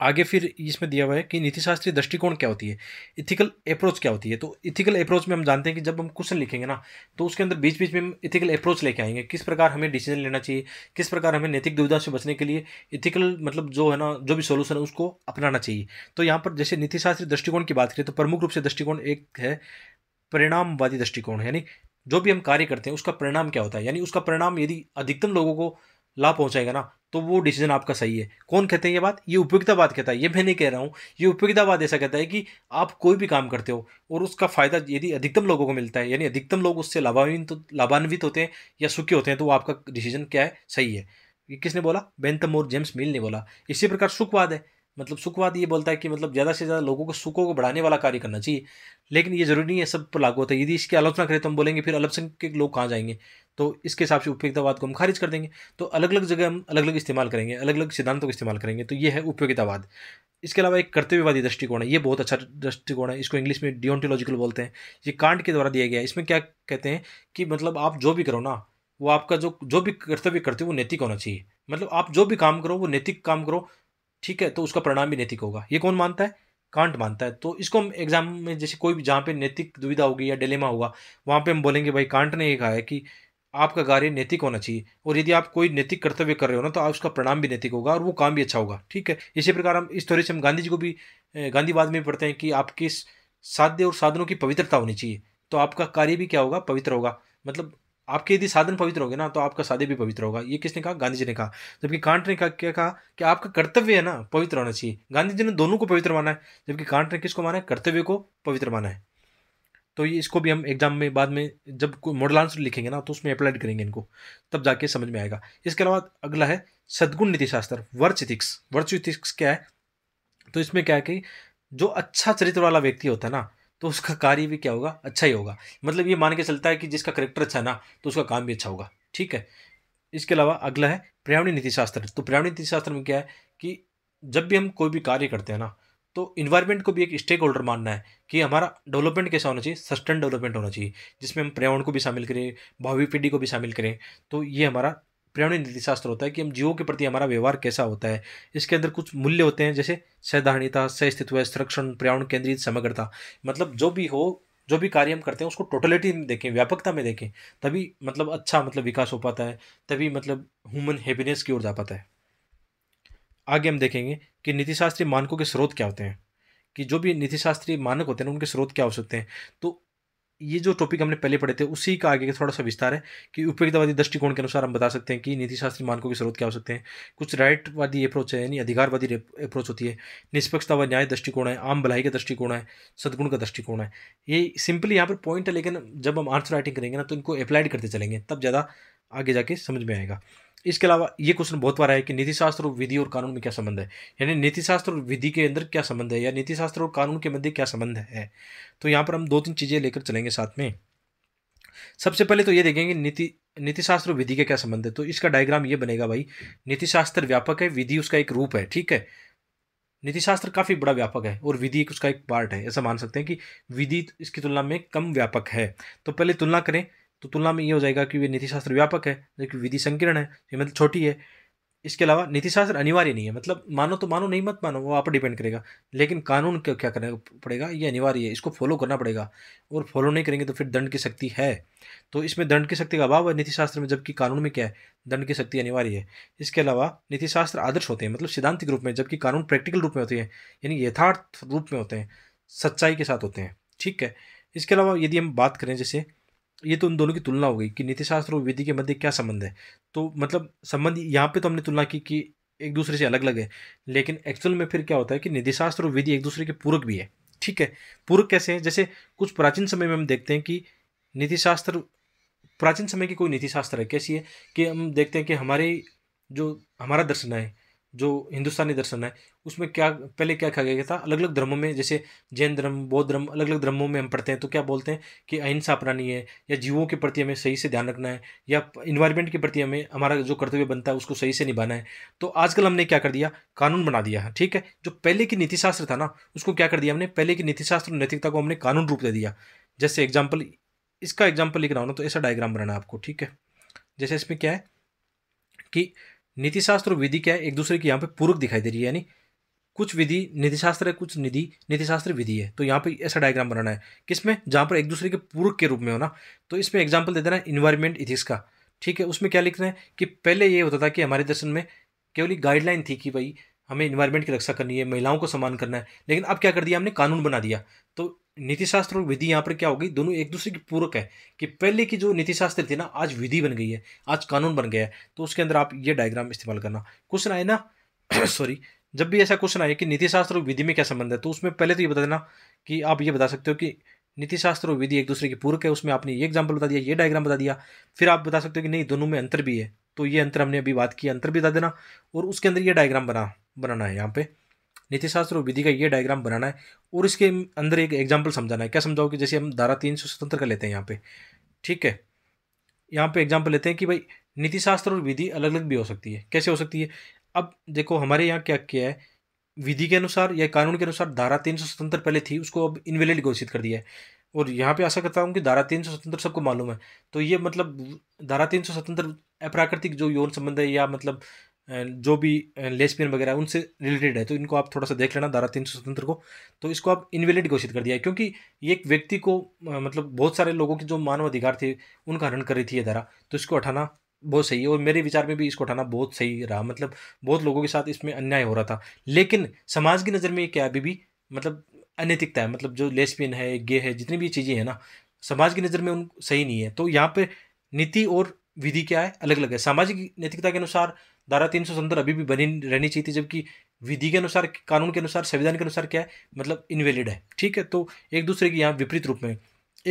आगे फिर इसमें दिया हुआ है कि नीतिशास्त्रीय दृष्टिकोण क्या होती है इथिकल अप्रोच क्या होती है तो इथिकल अप्रोच में हम जानते हैं कि जब हम क्वेश्चन लिखेंगे ना तो उसके अंदर बीच बीच में हम इथिकल अप्रोच लेके आएंगे किस प्रकार हमें डिसीजन लेना चाहिए किस प्रकार हमें नैतिक दुविधा से बचने के लिए इथिकल मतलब जो है ना जो भी सोल्यूशन है उसको अपनाना चाहिए तो यहाँ पर जैसे नीतिशास्त्रीय दृष्टिकोण की बात करें तो प्रमुख रूप से दृष्टिकोण एक है परिणामवादी दृष्टिकोण यानी जो भी हम कार्य करते हैं उसका परिणाम क्या होता है यानी उसका परिणाम यदि अधिकतम लोगों को लाभ पहुंचाएगा ना तो वो डिसीजन आपका सही है कौन कहते हैं ये बात ये उपयोगितावाद कहता है ये मैं नहीं कह रहा हूँ ये उपयोगितावाद ऐसा कहता है कि आप कोई भी काम करते हो और उसका फायदा यदि अधिकतम लोगों को मिलता है यानी अधिकतम लोग उससे लाभान्वित तो, लाभान्वित होते हैं या सुखी होते हैं तो वो आपका डिसीजन क्या है सही है ये किसने बोला बेंथम और जेम्स मिल ने बोला इसी प्रकार सुखवाद है मतलब सुखवाद ये बोलता है कि मतलब ज़्यादा से ज़्यादा लोगों को सुखों को बढ़ाने वाला कार्य करना चाहिए लेकिन ये जरूरी नहीं है सब पर लागू होता है यदि इसकी आलोचना करें तो हम बोलेंगे फिर अल्पसंख्यक लोग कहाँ जाएंगे तो इसके हिसाब से उपयोगितावाद को हम खारिज कर देंगे तो अलग अलग जगह हम अलग अलग इस्तेमाल करेंगे अलग अलग सिद्धांतों का इस्तेमाल करेंगे तो ये है उपयोगितावाद इसके अलावा एक कर्तव्यवादी दृष्टिकोण है ये बहुत अच्छा दृष्टिकोण है इसको इंग्लिश में डिओंटोलॉजिकल बोलते हैं ये कांट के द्वारा दिया गया है इसमें क्या कहते हैं कि मतलब आप जो भी करो ना वो आपका जो जो भी कर्तव्य करते हो वो नैतिक होना चाहिए मतलब आप जो भी काम करो वो नैतिक काम करो ठीक है तो उसका परिणाम भी नैतिक होगा ये कौन मानता है कांट मानता है तो इसको हम एग्जाम में जैसे कोई भी जहाँ पे नैतिक दुविधा होगी या डिलेमा होगा वहाँ पे हम बोलेंगे भाई कांट ने ये कहा है कि आपका कार्य नैतिक होना चाहिए और यदि आप कोई नैतिक कर्तव्य कर रहे हो ना तो आप उसका परिणाम भी नैतिक होगा और वो काम भी अच्छा होगा ठीक है इसी प्रकार हम इस तरह से हम गांधी जी को भी गांधीवाद में पढ़ते हैं कि आपके साध्य और साधनों की पवित्रता होनी चाहिए तो आपका कार्य भी क्या होगा पवित्र होगा मतलब आपके यदि साधन पवित्र होंगे ना तो आपका साध्य भी पवित्र होगा ये किसने कहा गांधी जी ने कहा जबकि कांट ने कहा क्या कहा कि आपका कर्तव्य है ना पवित्र होना चाहिए गांधी जी ने दोनों को पवित्र माना है जबकि कांट ने किसको माना है कर्तव्य को पवित्र माना है तो ये इसको भी हम एग्जाम में बाद में जब कोई मॉडल आंसर लिखेंगे ना तो उसमें अप्लाइड करेंगे इनको तब जाके समझ में आएगा इसके अलावा अगला है सदगुण नीतिशास्त्र वर्च इथिक्स वर्च इथिक्स क्या है तो इसमें क्या है कि जो अच्छा चरित्र वाला व्यक्ति होता है ना तो उसका कार्य भी क्या होगा अच्छा ही होगा मतलब ये मान के चलता है कि जिसका करेक्टर अच्छा है ना तो उसका काम भी अच्छा होगा ठीक है इसके अलावा अगला है पर्यावरण नीतिशास्त्र तो पर्यावरण नीतिशास्त्र में क्या है कि जब भी हम कोई भी कार्य करते हैं ना तो इन्वायरमेंट को भी एक स्टेक होल्डर मानना है कि हमारा डेवलपमेंट कैसा होना चाहिए सस्टेन डेवलपमेंट होना चाहिए जिसमें हम पर्यावरण को भी शामिल करें भावी पीढ़ी को भी शामिल करें तो ये हमारा पर्यावरण नीतिशास्त्र होता है कि हम जीवों के प्रति हमारा व्यवहार कैसा होता है इसके अंदर कुछ मूल्य होते हैं जैसे सैधारणिता सहस्तित्व संरक्षण पर्यावरण केंद्रित समग्रता मतलब जो भी हो जो भी कार्य हम करते हैं उसको टोटलिटी में देखें व्यापकता में देखें तभी मतलब अच्छा मतलब विकास हो पाता है तभी मतलब ह्यूमन हैप्पीनेस की ओर जा पाता है आगे हम देखेंगे कि नीतिशास्त्रीय मानकों के स्रोत क्या होते हैं कि जो भी नीतिशास्त्रीय मानक होते हैं ना उनके स्रोत क्या हो सकते हैं तो ये जो टॉपिक हमने पहले पढ़े थे उसी का आगे का थोड़ा सा विस्तार है कि उपयोगितावादी दृष्टिकोण के अनुसार हम बता सकते हैं कि नीतिशास्त्री मानकों के स्रोत क्या हो सकते हैं कुछ राइटवादी अप्रोच है यानी अधिकारवादी अप्रोच होती है निष्पक्षता व न्याय दृष्टिकोण है आम भलाई का दृष्टिकोण है सदगुण का दृष्टिकोण है ये सिंपली यहाँ पर पॉइंट है लेकिन जब हम आंसर राइटिंग करेंगे ना तो इनको अप्लाइड करते चलेंगे तब ज़्यादा आगे जाके समझ में आएगा इसके अलावा ये क्वेश्चन बहुत बार है कि नीति शास्त्र और विधि और कानून में क्या संबंध है यानी नीति शास्त्र और विधि के अंदर क्या संबंध है या नीति शास्त्र और कानून के मध्य क्या संबंध है तो यहाँ पर हम दो तीन चीज़ें लेकर चलेंगे साथ में सबसे पहले तो ये देखेंगे नीति नीति शास्त्र और विधि का क्या संबंध है तो इसका डायग्राम ये बनेगा भाई नीति शास्त्र व्यापक है विधि उसका एक रूप है ठीक है नीति शास्त्र काफ़ी बड़ा व्यापक है और विधि उसका एक पार्ट है ऐसा मान सकते हैं कि विधि इसकी तुलना में कम व्यापक है तो पहले तुलना करें तो तुलना में ये हो जाएगा कि वे नीतिशास्त्र व्यापक है जबकि विधि संकीर्ण है तो ये मतलब छोटी है इसके अलावा नीतिशास्त्र अनिवार्य नहीं है मतलब मानो तो मानो नहीं मत मानो वो आप डिपेंड करेगा लेकिन कानून क्या क्या करना पड़ेगा ये अनिवार्य है इसको फॉलो करना पड़ेगा और फॉलो नहीं करेंगे तो फिर दंड की शक्ति है तो इसमें दंड की शक्ति का अभाव है नीतिशास्त्र में जबकि कानून में क्या है दंड की शक्ति अनिवार्य है इसके अलावा नीतिशास्त्र आदर्श होते हैं मतलब सिद्धांतिक रूप में जबकि कानून प्रैक्टिकल रूप में होते हैं यानी यथार्थ रूप में होते हैं सच्चाई के साथ होते हैं ठीक है इसके अलावा यदि हम बात करें जैसे ये तो उन दोनों की तुलना हो गई कि नीतिशास्त्र और विधि के मध्य क्या संबंध है तो मतलब संबंध यहाँ पे तो हमने तुलना की कि एक दूसरे से अलग अलग है लेकिन एक्चुअल में फिर क्या होता है कि निधिशास्त्र और विधि एक दूसरे के पूरक भी है ठीक है पूरक कैसे हैं जैसे कुछ प्राचीन समय में हम देखते हैं कि नीतिशास्त्र प्राचीन समय की कोई नीतिशास्त्र है कैसी है कि हम देखते हैं कि हमारे जो हमारा दर्शन है जो हिंदुस्तानी दर्शन है उसमें क्या पहले क्या कहा गया था अलग अलग धर्मों में जैसे जैन धर्म बौद्ध धर्म अलग अलग धर्मों में हम पढ़ते हैं तो क्या बोलते हैं कि अहिंसा अपनानी है या जीवों के प्रति हमें सही से ध्यान रखना है या इन्वायरमेंट के प्रति हमें हमारा जो कर्तव्य बनता है उसको सही से निभाना है तो आजकल हमने क्या कर दिया कानून बना दिया है ठीक है जो पहले की नीतिशास्त्र था ना उसको क्या कर दिया हमने पहले की नीतिशास्त्र और नैतिकता को हमने कानून रूप दे दिया जैसे एग्जाम्पल इसका एग्जाम्पल लिख रहा हूँ ना तो ऐसा डायग्राम बनाना आपको ठीक है जैसे इसमें क्या है कि नीतिशास्त्र और विधि क्या है एक दूसरे की यहाँ पे पूरक दिखाई दे रही है यानी कुछ विधि नीतिशास्त्र है कुछ निधि नीतिशास्त्र विधि है तो यहाँ पे ऐसा डायग्राम बनाना है किसमें जहाँ पर एक दूसरे के पूरक के रूप में होना तो इसमें एग्जाम्पल दे देना इन्वायरमेंट इथिक्स का ठीक है उसमें क्या लिखना है कि पहले ये होता था कि हमारे दर्शन में केवल एक गाइडलाइन थी कि भाई हमें इन्वायरमेंट की रक्षा करनी है महिलाओं को सम्मान करना है लेकिन अब क्या कर दिया हमने कानून बना दिया तो नीतिशास्त्र और विधि यहाँ पर क्या हो गई दोनों एक दूसरे की पूरक है कि पहले की जो नीतिशास्त्र थी ना आज विधि बन गई है आज कानून बन गया है तो उसके अंदर आप ये डायग्राम इस्तेमाल करना क्वेश्चन आए ना सॉरी जब भी ऐसा क्वेश्चन आए कि नीतिशास्त्र और विधि में क्या संबंध है तो उसमें पहले तो ये बता देना कि आप ये बता सकते हो कि नीतिशास्त्र और विधि एक दूसरे की पूरक है उसमें आपने ये एग्जाम्पल बता दिया ये डायग्राम बता दिया फिर आप बता सकते हो कि नहीं दोनों में अंतर भी है तो ये अंतर हमने अभी बात किया अंतर भी बता देना और उसके अंदर ये डायग्राम बना बनाना है यहाँ पर नीतिशास्त्र और विधि का ये डायग्राम बनाना है और इसके अंदर एक एग्जाम्पल समझाना है क्या समझाओ कि जैसे हम धारा तीन सौ स्वतंत्र का लेते हैं यहाँ पे ठीक है यहाँ पे एग्जाम्पल लेते हैं कि भाई नीतिशास्त्र और विधि अलग अलग भी हो सकती है कैसे हो सकती है अब देखो हमारे यहाँ क्या क्या है विधि के अनुसार या कानून के अनुसार धारा तीन सौ स्वतंत्र पहले थी उसको अब इनवेलिड घोषित कर दिया है और यहाँ पे आशा करता हूँ कि धारा तीन सौ स्वतंत्र सबको मालूम है तो ये मतलब धारा तीन सौ स्वतंत्र अप्राकृतिक जो यौन संबंध है या मतलब जो भी लेसपियन वगैरह उनसे रिलेटेड है तो इनको आप थोड़ा सा देख लेना धारा तीन स्वतंत्र को तो इसको आप इनवेलिड घोषित कर दिया क्योंकि ये एक व्यक्ति को मतलब बहुत सारे लोगों के जो मानवाधिकार थे उनका हरण कर रही थी ये धारा तो इसको उठाना बहुत सही है और मेरे विचार में भी इसको उठाना बहुत सही रहा मतलब बहुत लोगों के साथ इसमें अन्याय हो रहा था लेकिन समाज की नज़र में क्या अभी भी मतलब अनैतिकता है मतलब जो लेस्पियन है गे है जितनी भी चीज़ें हैं ना समाज की नज़र में उन सही नहीं है तो यहाँ पर नीति और विधि क्या है अलग अलग है सामाजिक नैतिकता के अनुसार धारा तीन सौ अभी भी बनी रहनी चाहिए थी जबकि विधि के अनुसार कानून के अनुसार संविधान के अनुसार क्या है मतलब इनवेलिड है ठीक है तो एक दूसरे की यहाँ विपरीत रूप में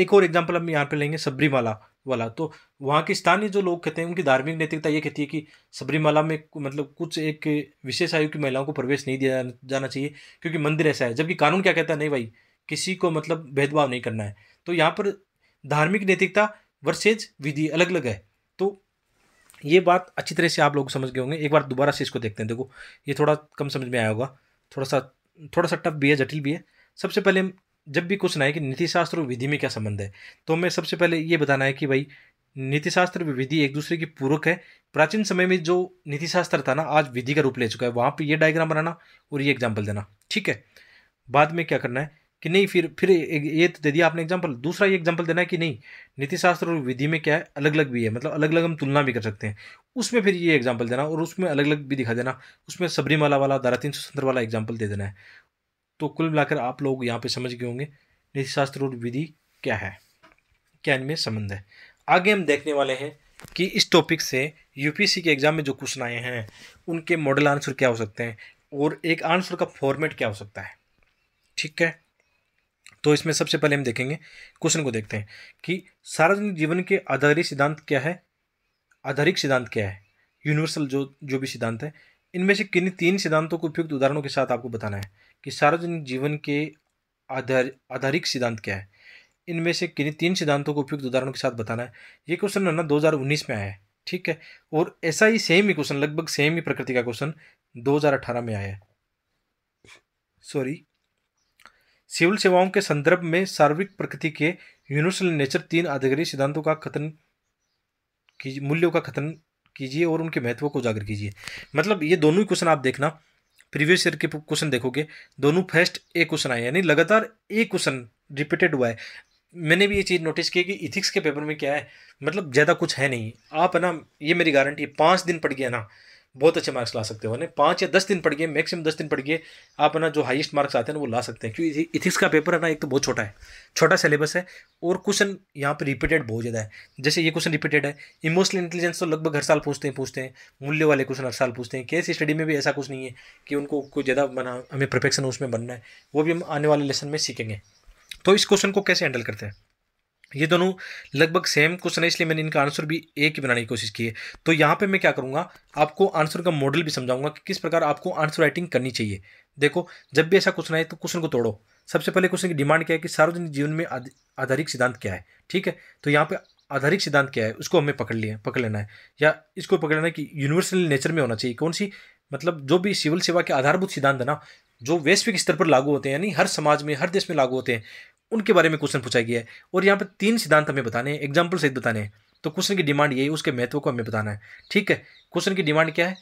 एक और एग्जाम्पल हम यहाँ पे लेंगे सबरीमाला वाला तो वहाँ के स्थानीय जो लोग कहते हैं उनकी धार्मिक नैतिकता ये कहती है कि सबरीमाला में मतलब कुछ एक विशेष आयु की महिलाओं को प्रवेश नहीं दिया जाना चाहिए क्योंकि मंदिर ऐसा है जबकि कानून क्या कहता है नहीं भाई किसी को मतलब भेदभाव नहीं करना है तो यहाँ पर धार्मिक नैतिकता वर्सेज विधि अलग अलग है ये बात अच्छी तरह से आप लोग समझ गए होंगे एक बार दोबारा से इसको देखते हैं देखो ये थोड़ा कम समझ में आया होगा थोड़ा सा थोड़ा सा टफ भी है जटिल भी है सबसे पहले जब भी क्वेश्चन आए कि नीतिशास्त्र और विधि में क्या संबंध है तो हमें सबसे पहले ये बताना है कि भाई नीतिशास्त्र विधि एक दूसरे की पूरक है प्राचीन समय में जो नीतिशास्त्र था ना आज विधि का रूप ले चुका है वहाँ पर ये डायग्राम बनाना और ये एग्जाम्पल देना ठीक है बाद में क्या करना है कि नहीं फिर फिर ये तो दे दिया आपने एग्जाम्पल दूसरा ये एग्जाम्पल देना है कि नहीं नीति शास्त्र और विधि में क्या है अलग अलग भी है मतलब अलग अलग हम तुलना भी कर सकते हैं उसमें फिर ये एग्जाम्पल देना और उसमें अलग अलग भी दिखा देना उसमें सबरीमाला वाला धारा तीन सौ सत्तर वाला एग्जाम्पल दे देना है तो कुल मिलाकर आप लोग यहाँ पर समझ गए होंगे नीति शास्त्र और विधि क्या है क्या इनमें संबंध है आगे हम देखने वाले हैं कि इस टॉपिक से यूपीएससी के एग्ज़ाम में जो क्वेश्चन आए हैं उनके मॉडल आंसर क्या हो सकते हैं और एक आंसर का फॉर्मेट क्या हो सकता है ठीक है तो इसमें सबसे पहले हम देखेंगे क्वेश्चन को देखते हैं कि सार्वजनिक जीवन के आधारित सिद्धांत क्या है आधारिक सिद्धांत क्या है यूनिवर्सल जो जो भी सिद्धांत है इनमें से किन तीन सिद्धांतों को उपयुक्त उदाहरणों के साथ आपको बताना है कि सार्वजनिक जीवन के आधार आधारिक सिद्धांत क्या है इनमें से किन तीन सिद्धांतों को उपयुक्त उदाहरणों के साथ बताना है ये क्वेश्चन है ना उन्नीस में आया है ठीक है और ऐसा ही सेम ही क्वेश्चन लगभग सेम ही प्रकृति का क्वेश्चन अठारह में आया है सॉरी सिविल सेवाओं के संदर्भ में सार्विक प्रकृति के यूनिवर्सल नेचर तीन आधिकारिक सिद्धांतों का कथन कीजिए मूल्यों का कथन कीजिए और उनके महत्व को उजागर कीजिए मतलब ये दोनों ही क्वेश्चन आप देखना प्रीवियस ईयर के क्वेश्चन देखोगे दोनों फर्स्ट ए क्वेश्चन आए यानी लगातार ए क्वेश्चन रिपीटेड हुआ है मैंने भी ये चीज़ नोटिस की कि इथिक्स के पेपर में क्या है मतलब ज़्यादा कुछ है नहीं आप है ना ये मेरी गारंटी है पाँच दिन पढ़ गया ना बहुत अच्छे मार्क्स ला सकते हो ना पाँच या दस दिन पढ़ गए मैक्सिमम दस दिन पढ़ गए आप ना जो हाईएस्ट मार्क्स आते हैं ना वो ला सकते हैं क्योंकि इथिक्स का पेपर है ना एक तो बहुत छोटा है छोटा सिलेबस है और क्वेश्चन यहाँ पर रिपीटेड बहुत ज़्यादा है जैसे ये क्वेश्चन रिपीटेड है इमोशनल इंटेलिजेंस तो लगभग हर साल पूछते हैं पूछते हैं मूल्य वाले क्वेश्चन हर साल पूछते हैं केस स्टडी में भी ऐसा कुछ नहीं है कि उनको कोई ज़्यादा बना हमें परफेक्शन उसमें बनना है वो भी हम आने वाले लेसन में सीखेंगे तो इस क्वेश्चन को कैसे हैंडल करते हैं ये दोनों लगभग सेम क्वेश्चन है इसलिए मैंने इनका आंसर भी एक ही बनाने की कोशिश की है तो यहाँ पे मैं क्या करूँगा आपको आंसर का मॉडल भी समझाऊंगा कि किस प्रकार आपको आंसर राइटिंग करनी चाहिए देखो जब भी ऐसा क्वेश्चन आए तो क्वेश्चन को तोड़ो सबसे पहले क्वेश्चन की डिमांड क्या है कि सार्वजनिक जीवन में आधारिक सिद्धांत क्या है ठीक है तो यहाँ पर आधारिक सिद्धांत क्या है उसको हमें पकड़ लिए पकड़ लेना है या इसको पकड़ लेना है कि यूनिवर्सल नेचर में होना चाहिए कौन सी मतलब जो भी सिविल सेवा के आधारभूत सिद्धांत है ना जो वैश्विक स्तर पर लागू होते हैं यानी हर समाज में हर देश में लागू होते हैं उनके बारे में क्वेश्चन पूछा गया है और यहाँ पर तीन सिद्धांत हमें बताने हैं एग्जाम्पल सहित बताने हैं तो क्वेश्चन की डिमांड यही उसके महत्व को हमें बताना है ठीक है क्वेश्चन की डिमांड क्या है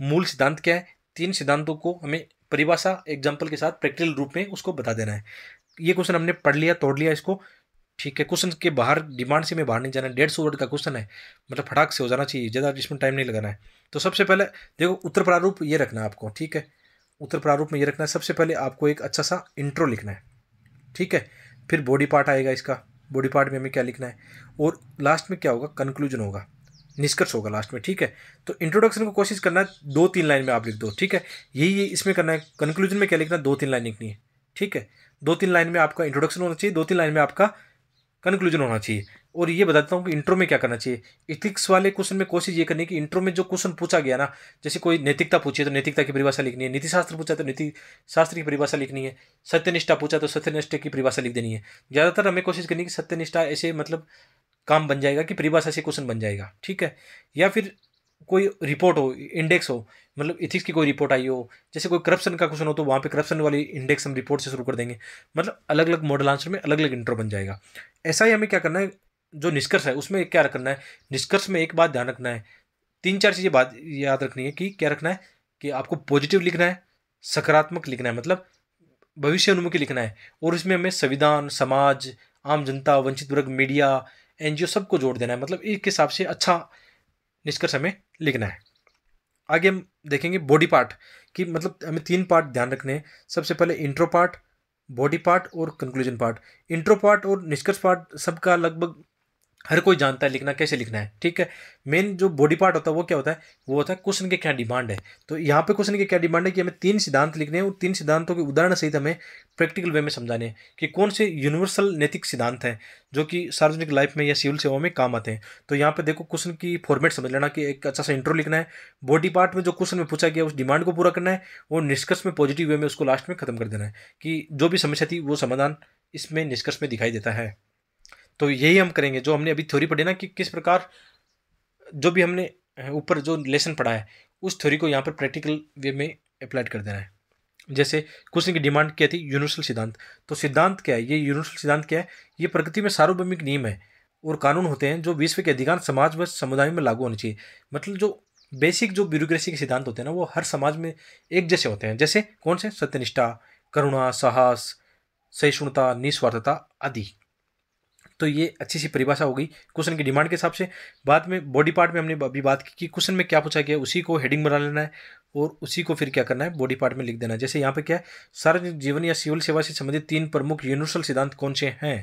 मूल सिद्धांत क्या है तीन सिद्धांतों को हमें परिभाषा एग्जाम्पल के साथ प्रैक्टिकल रूप में उसको बता देना है ये क्वेश्चन हमने पढ़ लिया तोड़ लिया इसको ठीक है क्वेश्चन के बाहर डिमांड से मैं बाहर नहीं जाना डेढ़ सौ वर्ड का क्वेश्चन है मतलब फटाक से हो जाना चाहिए ज़्यादा जिसमें टाइम नहीं लगाना है तो सबसे पहले देखो उत्तर प्रारूप ये रखना है आपको ठीक है उत्तर प्रारूप में ये रखना है सबसे पहले आपको एक अच्छा सा इंट्रो लिखना है ठीक है फिर बॉडी पार्ट आएगा इसका बॉडी पार्ट में हमें क्या लिखना है और लास्ट में क्या होगा कंक्लूजन होगा निष्कर्ष होगा लास्ट में ठीक है तो इंट्रोडक्शन को कोशिश करना है दो तीन लाइन में आप लिख दो ठीक है यही ये इसमें करना है कंक्लूजन में क्या लिखना दो तीन लाइन लिखनी है ठीक है दो तीन लाइन में आपका इंट्रोडक्शन होना चाहिए दो तीन लाइन में आपका कंक्लूजन होना चाहिए और ये बताता हूँ कि इंट्रो में क्या करना चाहिए इथिक्स वाले क्वेश्चन में कोशिश ये करनी कि इंट्रो में जो क्वेश्चन पूछा गया ना जैसे कोई नैतिकता पूछी तो नैतिकता की परिभाषा लिखनी है नीतिशास्त्र पूछा तो नीति शास्त्र की परिभाषा लिखनी है सत्यनिष्ठा पूछा तो सत्यनिष्ठा की परिभाषा लिख देनी है ज़्यादातर हमें कोशिश करनी कि सत्यनिष्ठा ऐसे मतलब काम बन जाएगा कि परिभाषा से क्वेश्चन बन जाएगा ठीक है या फिर कोई रिपोर्ट हो इंडेक्स हो मतलब इथिक्स की कोई रिपोर्ट आई हो जैसे कोई करप्शन का क्वेश्चन हो तो वहाँ पे करप्शन वाली इंडेक्स हम रिपोर्ट से शुरू कर देंगे मतलब अलग अलग मॉडल आंसर में अलग अलग इंट्रो बन जाएगा ऐसा ही हमें क्या करना है जो निष्कर्ष है उसमें क्या रखना है निष्कर्ष में एक बात ध्यान रखना है तीन चार चीज़ें बात याद रखनी है कि क्या रखना है कि आपको पॉजिटिव लिखना है सकारात्मक लिखना है मतलब भविष्य उन्मुखी लिखना है और इसमें हमें संविधान समाज आम जनता वंचित वर्ग मीडिया एन सबको जोड़ देना है मतलब एक हिसाब से अच्छा निष्कर्ष हमें लिखना है आगे हम देखेंगे बॉडी पार्ट कि मतलब हमें तीन पार्ट ध्यान रखने हैं सबसे पहले इंट्रो पार्ट बॉडी पार्ट और कंक्लूजन पार्ट इंट्रो पार्ट और निष्कर्ष पार्ट सबका लगभग हर कोई जानता है लिखना कैसे लिखना है ठीक है मेन जो बॉडी पार्ट होता है वो क्या होता है वो होता है क्वेश्चन के क्या डिमांड है तो यहाँ पे क्वेश्चन के क्या डिमांड है कि हमें तीन सिद्धांत लिखने हैं और तीन सिद्धांतों के उदाहरण सहित हमें प्रैक्टिकल वे में समझाने हैं कि कौन से यूनिवर्सल नैतिक सिद्धांत हैं जो कि सार्वजनिक लाइफ में या सिविल सेवाओं में काम आते हैं तो यहाँ पर देखो क्वेश्चन की फॉर्मेट समझ लेना कि एक अच्छा सा इंट्रो लिखना है बॉडी पार्ट में जो क्वेश्चन में पूछा गया उस डिमांड को पूरा करना है और निष्कर्ष में पॉजिटिव वे में उसको लास्ट में खत्म कर देना है कि जो भी समस्या थी वो समाधान इसमें निष्कर्ष में दिखाई देता है तो यही हम करेंगे जो हमने अभी थ्योरी पढ़ी ना कि किस प्रकार जो भी हमने ऊपर जो लेसन पढ़ा है उस थ्योरी को यहाँ पर प्रैक्टिकल वे में अप्लाइड कर देना है जैसे कुछ ने की डिमांड क्या थी यूनिवर्सल सिद्धांत तो सिद्धांत क्या है ये यूनिवर्सल सिद्धांत क्या है ये प्रकृति में सार्वभौमिक नियम है और कानून होते हैं जो विश्व के अधिकांश समाज व समुदाय में लागू होने चाहिए मतलब जो बेसिक जो ब्यूरोक्रेसी के सिद्धांत होते हैं ना वो हर समाज में एक जैसे होते हैं जैसे कौन से सत्यनिष्ठा करुणा साहस सहिष्णुता निस्वार्थता आदि तो ये अच्छी सी परिभाषा हो गई क्वेश्चन की डिमांड के हिसाब से बाद में बॉडी पार्ट में हमने अभी बात की कि क्वेश्चन में क्या पूछा गया उसी को हेडिंग बना लेना है और उसी को फिर क्या करना है बॉडी पार्ट में लिख देना जैसे यहाँ पे क्या है सार्वजनिक जीवन या सिविल सेवा से संबंधित तीन प्रमुख यूनिवर्सल सिद्धांत कौन से हैं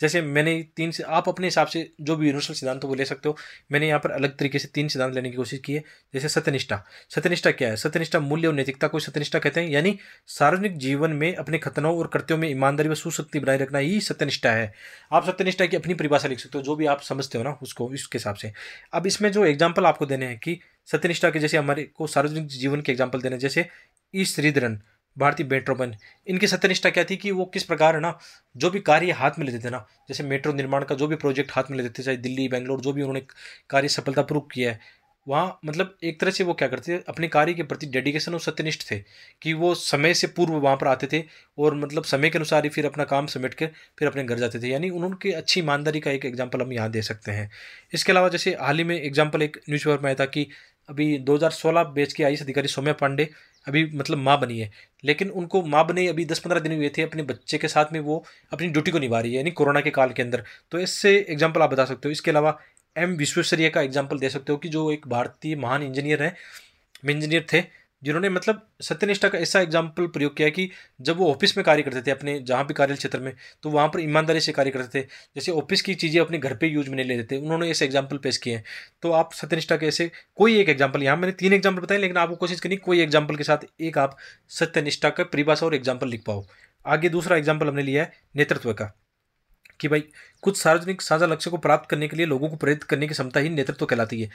जैसे मैंने तीन से आप अपने हिसाब से जो भी यूनिवर्सल सिद्धांत हो वो ले सकते हो मैंने यहाँ पर अलग तरीके से तीन सिद्धांत लेने की कोशिश की है जैसे सत्यनिष्ठा सत्यनिष्ठा क्या है सत्यनिष्ठा मूल्य और नैतिकता को सत्यनिष्ठा कहते हैं यानी सार्वजनिक जीवन में अपने खतनों और कृत्यों में ईमानदारी व सुशक्ति बनाए रखना ही सत्यनिष्ठा है आप सत्यनिष्ठा की अपनी परिभाषा लिख सकते हो जो भी आप समझते हो ना उसको इसके हिसाब से अब इसमें जो एग्जाम्पल आपको देने हैं कि सत्यनिष्ठा के जैसे हमारे को सार्वजनिक जीवन के एग्जाम्पल देने जैसे ई श्रीधरन भारतीय मेट्रोमैन इनकी सत्यनिष्ठा क्या थी कि वो किस प्रकार है ना जो भी कार्य हाथ में लेते थे ना जैसे मेट्रो निर्माण का जो भी प्रोजेक्ट हाथ में लेते थे चाहे दिल्ली बेंगलोर जो भी उन्होंने कार्य सफलतापूर्वक किया है वहाँ मतलब एक तरह से वो क्या करते थे अपने कार्य के प्रति डेडिकेशन और सत्यनिष्ठ थे कि वो समय से पूर्व वहाँ पर आते थे और मतलब समय के अनुसार ही फिर अपना काम समेट कर फिर अपने घर जाते थे यानी उनकी अच्छी ईमानदारी का एक एग्जाम्पल हम यहाँ दे सकते हैं इसके अलावा जैसे हाल ही में एग्जाम्पल एक न्यूज़पेपर में आया था कि अभी 2016 बेच के आई अधिकारी सौम्या पांडे अभी मतलब माँ बनी है लेकिन उनको माँ बने अभी दस पंद्रह दिन हुए थे अपने बच्चे के साथ में वो अपनी ड्यूटी को निभा रही है यानी कोरोना के काल के अंदर तो इससे एग्जाम्पल आप बता सकते हो इसके अलावा एम विश्वेश्वरीय का एग्जाम्पल दे सकते हो कि जो एक भारतीय महान इंजीनियर हैं इंजीनियर थे जिन्होंने मतलब सत्यनिष्ठा का ऐसा एग्जाम्पल प्रयोग किया कि जब वो ऑफिस में कार्य करते थे अपने जहाँ भी कार्य क्षेत्र में तो वहाँ पर ईमानदारी से कार्य करते थे जैसे ऑफिस की चीज़ें अपने घर पे यूज में नहीं लेते थे उन्होंने ऐसे एग्जाम्पल पेश किए हैं तो आप सत्यनिष्ठा के ऐसे कोई एक एग्जाम्पल यहाँ मैंने तीन एग्जाम्पल बताए लेकिन आपको कोशिश करनी कोई एग्जाम्पल के साथ एक आप सत्यनिष्ठा का परिभाषा और एग्जाम्पल लिख पाओ आगे दूसरा एग्जाम्पल हमने लिया है नेतृत्व का कि भाई कुछ सार्वजनिक साझा लक्ष्य को प्राप्त करने के लिए लोगों को प्रेरित करने की क्षमता ही नेतृत्व कहलाती है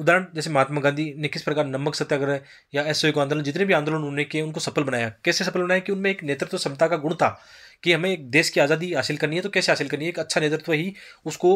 उदाहरण जैसे महात्मा गांधी ने किस प्रकार नमक सत्याग्रह या एस आंदोलन जितने भी आंदोलन उन्होंने किए उनको सफल बनाया कैसे सफल बनाया कि उनमें एक नेतृत्व क्षमता का गुण था कि हमें एक देश की आज़ादी हासिल करनी है तो कैसे हासिल करनी है एक अच्छा नेतृत्व ही उसको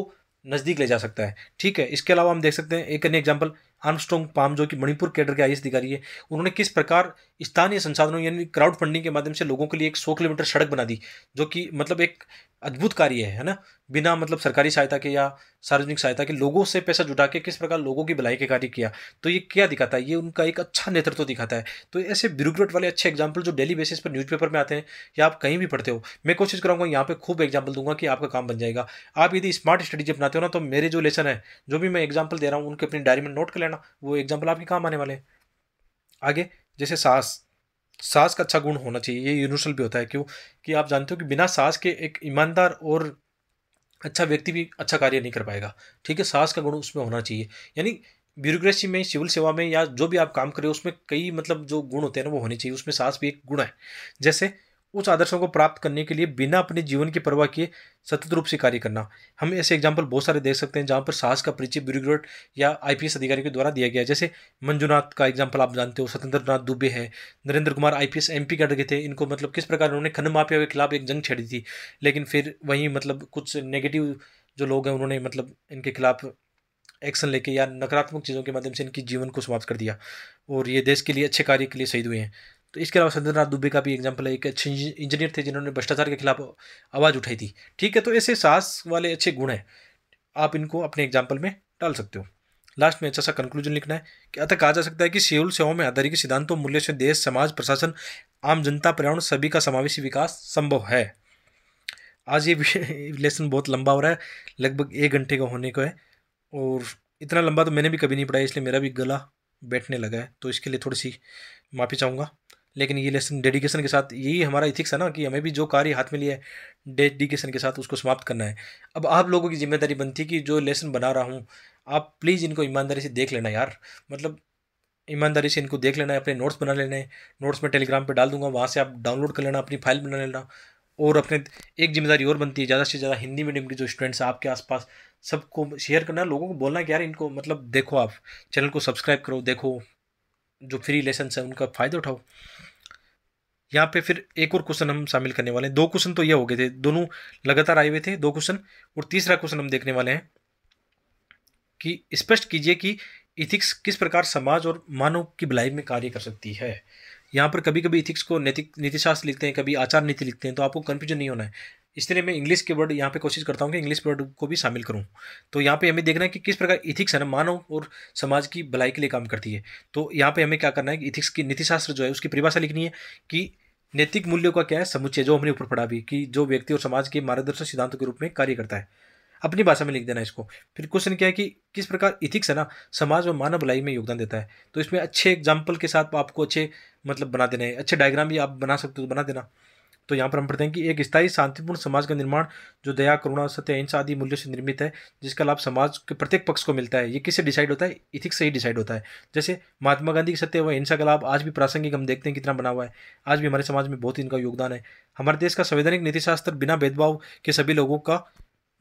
नज़दीक ले जा सकता है ठीक है इसके अलावा हम देख सकते हैं एक अन्य एग्जाम्पल आर्मस्ट्रॉन्ग पाम जो कि मणिपुर कैडर के आई अधिकारी है उन्होंने किस प्रकार स्थानीय संसाधनों यानी क्राउड फंडिंग के माध्यम से लोगों के लिए एक सौ किलोमीटर सड़क बना दी जो कि मतलब एक अद्भुत कार्य है है ना बिना मतलब सरकारी सहायता के या सार्वजनिक सहायता के लोगों से पैसा जुटा के किस प्रकार लोगों की भलाई के कार्य किया तो ये क्या दिखाता है ये उनका एक अच्छा नेतृत्व तो दिखाता है तो ऐसे ब्यूरोक्रेट वाले अच्छे एग्जाम्पल जो डेली बेसिस पर न्यूज़पेपर में आते हैं या आप कहीं भी पढ़ते हो मैं कोशिश करूँगा यहाँ पर खूब एग्जाम्पल दूंगा कि आपका काम बन जाएगा आप यदि स्मार्ट स्ट्रेटेजी अपनाते हो ना तो मेरे जो लेसन है जो भी मैं एग्जाम्पल दे रहा हूँ उनके अपनी डायरी में नोट कर लेना वो एग्जाम्पल आपके काम आने वाले हैं आगे जैसे सास सास का अच्छा गुण होना चाहिए ये यूनिवर्सल भी होता है क्यों कि आप जानते हो कि बिना सांस के एक ईमानदार और अच्छा व्यक्ति भी अच्छा कार्य नहीं कर पाएगा ठीक है सास का गुण उसमें होना चाहिए यानी ब्यूरोक्रेसी में सिविल सेवा में या जो भी आप काम करें उसमें कई मतलब जो गुण होते हैं ना वो होने चाहिए उसमें सांस भी एक गुण है जैसे उस आदर्शों को प्राप्त करने के लिए बिना अपने जीवन की परवाह किए सतत रूप से कार्य करना हम ऐसे एग्जाम्पल बहुत सारे देख सकते हैं जहाँ पर साहस का परिचय ब्यूरोक्रेट या आईपीएस अधिकारी के द्वारा दिया गया जैसे मंजुनाथ का एग्जाम्पल आप जानते हो स्वतंत्रनाथ दुबे हैं Narendra Kumar IPS MP cadre के थे इनको मतलब किस प्रकार उन्होंने खन माफिया के खिलाफ एक जंग छेड़ी थी लेकिन फिर वहीं मतलब कुछ नेगेटिव जो लोग हैं उन्होंने मतलब इनके खिलाफ एक्शन लेके या नकारात्मक चीज़ों के माध्यम से इनकी जीवन को समाप्त कर दिया और ये देश के लिए अच्छे कार्य के लिए शहीद हुए हैं तो इसके अलावा सत्येंद्रनाथ दुबे का भी एग्जाम्पल है एक अच्छे इंजीनियर थे जिन्होंने भ्रष्टाचार के खिलाफ आवाज़ उठाई थी ठीक है तो ऐसे साहस वाले अच्छे गुण हैं आप इनको अपने एग्जाम्पल में डाल सकते हो लास्ट में अच्छा सा कंक्लूजन लिखना है कि अतः कहा जा सकता है कि सेवल सेवाओं में आधारित सिद्धांतों मूल्य से देश समाज प्रशासन आम जनता पर्यावरण सभी का समावेशी विकास संभव है आज ये लेसन बहुत लंबा हो रहा है लगभग एक घंटे का होने को है और इतना लंबा तो मैंने भी कभी नहीं पढ़ाया इसलिए मेरा भी गला बैठने लगा है तो इसके लिए थोड़ी सी माफ़ी चाहूँगा लेकिन ये लेसन डेडिकेशन के साथ यही हमारा इथिक्स है ना कि हमें भी जो कार्य हाथ में लिया है डेडिकेशन के साथ उसको समाप्त करना है अब आप लोगों की जिम्मेदारी बनती है कि जो लेसन बना रहा हूँ आप प्लीज़ इनको ईमानदारी से देख लेना यार मतलब ईमानदारी से इनको देख लेना है अपने नोट्स बना लेने नोट्स में टेलीग्राम पर डाल दूंगा वहाँ से आप डाउनलोड कर लेना अपनी फाइल बना लेना और अपने एक जिम्मेदारी और बनती है ज़्यादा से ज़्यादा हिंदी मीडियम के जो स्टूडेंट्स हैं आपके आसपास सबको शेयर करना लोगों को बोलना कि यार इनको मतलब देखो आप चैनल को सब्सक्राइब करो देखो जो फ्री लेसन है उनका फ़ायदा उठाओ यहाँ पे फिर एक और क्वेश्चन हम शामिल करने वाले हैं दो क्वेश्चन तो ये हो गए थे दोनों लगातार आए हुए थे दो क्वेश्चन और तीसरा क्वेश्चन हम देखने वाले हैं कि स्पष्ट कीजिए कि इथिक्स किस प्रकार समाज और मानव की भलाई में कार्य कर सकती है यहाँ पर कभी कभी इथिक्स को नैतिक नीतिशास्त्र लिखते हैं कभी आचार नीति लिखते हैं तो आपको कन्फ्यूजन नहीं होना है इसलिए मैं इंग्लिश के वर्ड यहाँ पे कोशिश करता हूँ कि इंग्लिश वर्ड को भी शामिल करूँ तो यहाँ पे हमें देखना है कि किस प्रकार इथिक्स है ना मानव और समाज की भलाई के लिए काम करती है तो यहाँ पे हमें क्या करना है कि इथिक्स की नीतिशास्त्र जो है उसकी परिभाषा लिखनी है कि नैतिक मूल्यों का क्या है समुच्चय जो हमने ऊपर पढ़ा भी कि जो व्यक्ति और समाज के मार्गदर्शक सिद्धांत के रूप में कार्य करता है अपनी भाषा में लिख देना इसको फिर क्वेश्चन क्या है कि किस प्रकार इथिक्स है ना समाज और मानव भलाई में योगदान देता है तो इसमें अच्छे एग्जाम्पल के साथ आपको अच्छे मतलब बना देना है अच्छे डायग्राम भी आप बना सकते हो बना देना तो यहाँ पर हम पढ़ते हैं कि एक स्थायी शांतिपूर्ण समाज का निर्माण जो दया करुणा सत्य अहिंसा आदि मूल्यों से निर्मित है जिसका लाभ समाज के प्रत्येक पक्ष को मिलता है ये किससे डिसाइड होता है इथिक्स से ही डिसाइड होता है जैसे महात्मा गांधी की सत्य व अहिंसा का लाभ आज भी प्रासंगिक हम देखते हैं कितना बना हुआ है आज भी हमारे समाज में बहुत ही इनका योगदान है हमारे देश का संवैधानिक नीतिशास्त्र बिना भेदभाव के सभी लोगों का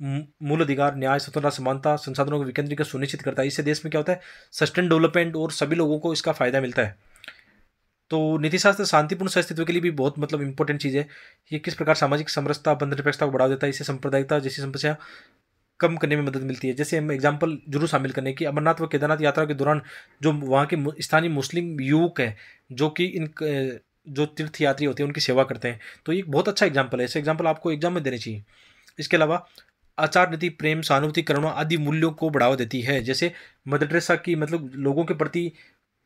मूल अधिकार न्याय स्वतंत्रता समानता संसाधनों के विकेंद्रीकरण सुनिश्चित करता है इससे देश में क्या होता है सस्टेन डेवलपमेंट और सभी लोगों को इसका फायदा मिलता है तो नीतिशास्त्र शांतिपूर्ण अस्तित्व के लिए भी बहुत मतलब इंपॉर्टेंट चीज़ है ये किस प्रकार सामाजिक समरसता बंधनपेक्षता निरपेक्षता को बढ़ावा देता है इससे सांप्रदायिकता जैसी समस्या कम करने में मदद मिलती है जैसे हम एग्जाम्पल जरूर शामिल करने की अमरनाथ व केदारनाथ यात्रा के दौरान जो वहाँ के स्थानीय मुस्लिम युवक हैं जो कि इन जो तीर्थ यात्री होते हैं उनकी सेवा करते हैं तो ये बहुत अच्छा एग्जाम्पल है ऐसे एग्जाम्पल आपको एग्जाम में देने चाहिए इसके अलावा आचार नीति प्रेम सहानुभूति करुणा आदि मूल्यों को बढ़ावा देती है जैसे मदरसा की मतलब लोगों के प्रति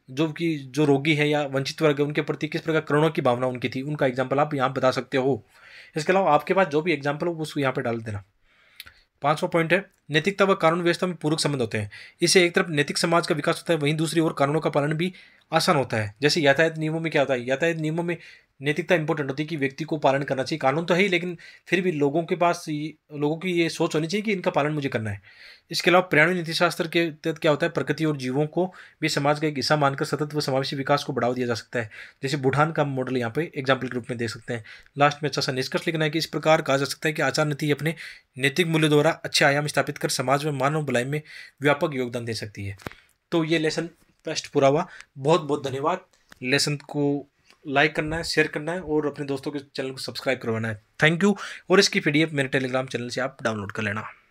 जो कि जो रोगी है या वंचित वर्ग है उनके प्रति किस प्रकार करुणा की भावना उनकी थी उनका एग्जाम्पल आप यहाँ बता सकते हो इसके अलावा आपके पास जो भी एग्जाम्पल हो उसको यहाँ पर डाल देना पांचवा पॉइंट है नैतिकता व कानून व्यवस्था में पूर्वक संबंध होते हैं इससे एक तरफ नैतिक समाज का विकास होता है वहीं दूसरी ओर कानूनों का पालन भी आसान होता है जैसे यातायात नियमों में क्या होता है यातायात नियमों में नैतिकता इंपॉर्टेंट होती है कि व्यक्ति को पालन करना चाहिए कानून तो है ही लेकिन फिर भी लोगों के पास लोगों की ये सोच होनी चाहिए कि इनका पालन मुझे करना है इसके अलावा प्राणी नीतिशास्त्र के तहत क्या होता है प्रकृति और जीवों को भी समाज का एक हिस्सा मानकर सतत व समावेशी विकास को बढ़ावा दिया जा सकता है जैसे भूटान का मॉडल यहाँ पे एग्जाम्पल के रूप में दे सकते हैं लास्ट में अच्छा सा निष्कर्ष लिखना है कि इस प्रकार कहा जा सकता है कि आचार नीति अपने नैतिक मूल्य द्वारा अच्छे आयाम स्थापित कर समाज में मानव भलाई में व्यापक योगदान दे सकती है तो ये लेसन बेस्ट पूरा हुआ बहुत बहुत धन्यवाद लेसन को लाइक करना है शेयर करना है और अपने दोस्तों के चैनल को सब्सक्राइब करवाना है थैंक यू और इसकी पी मेरे टेलीग्राम चैनल से आप डाउनलोड कर लेना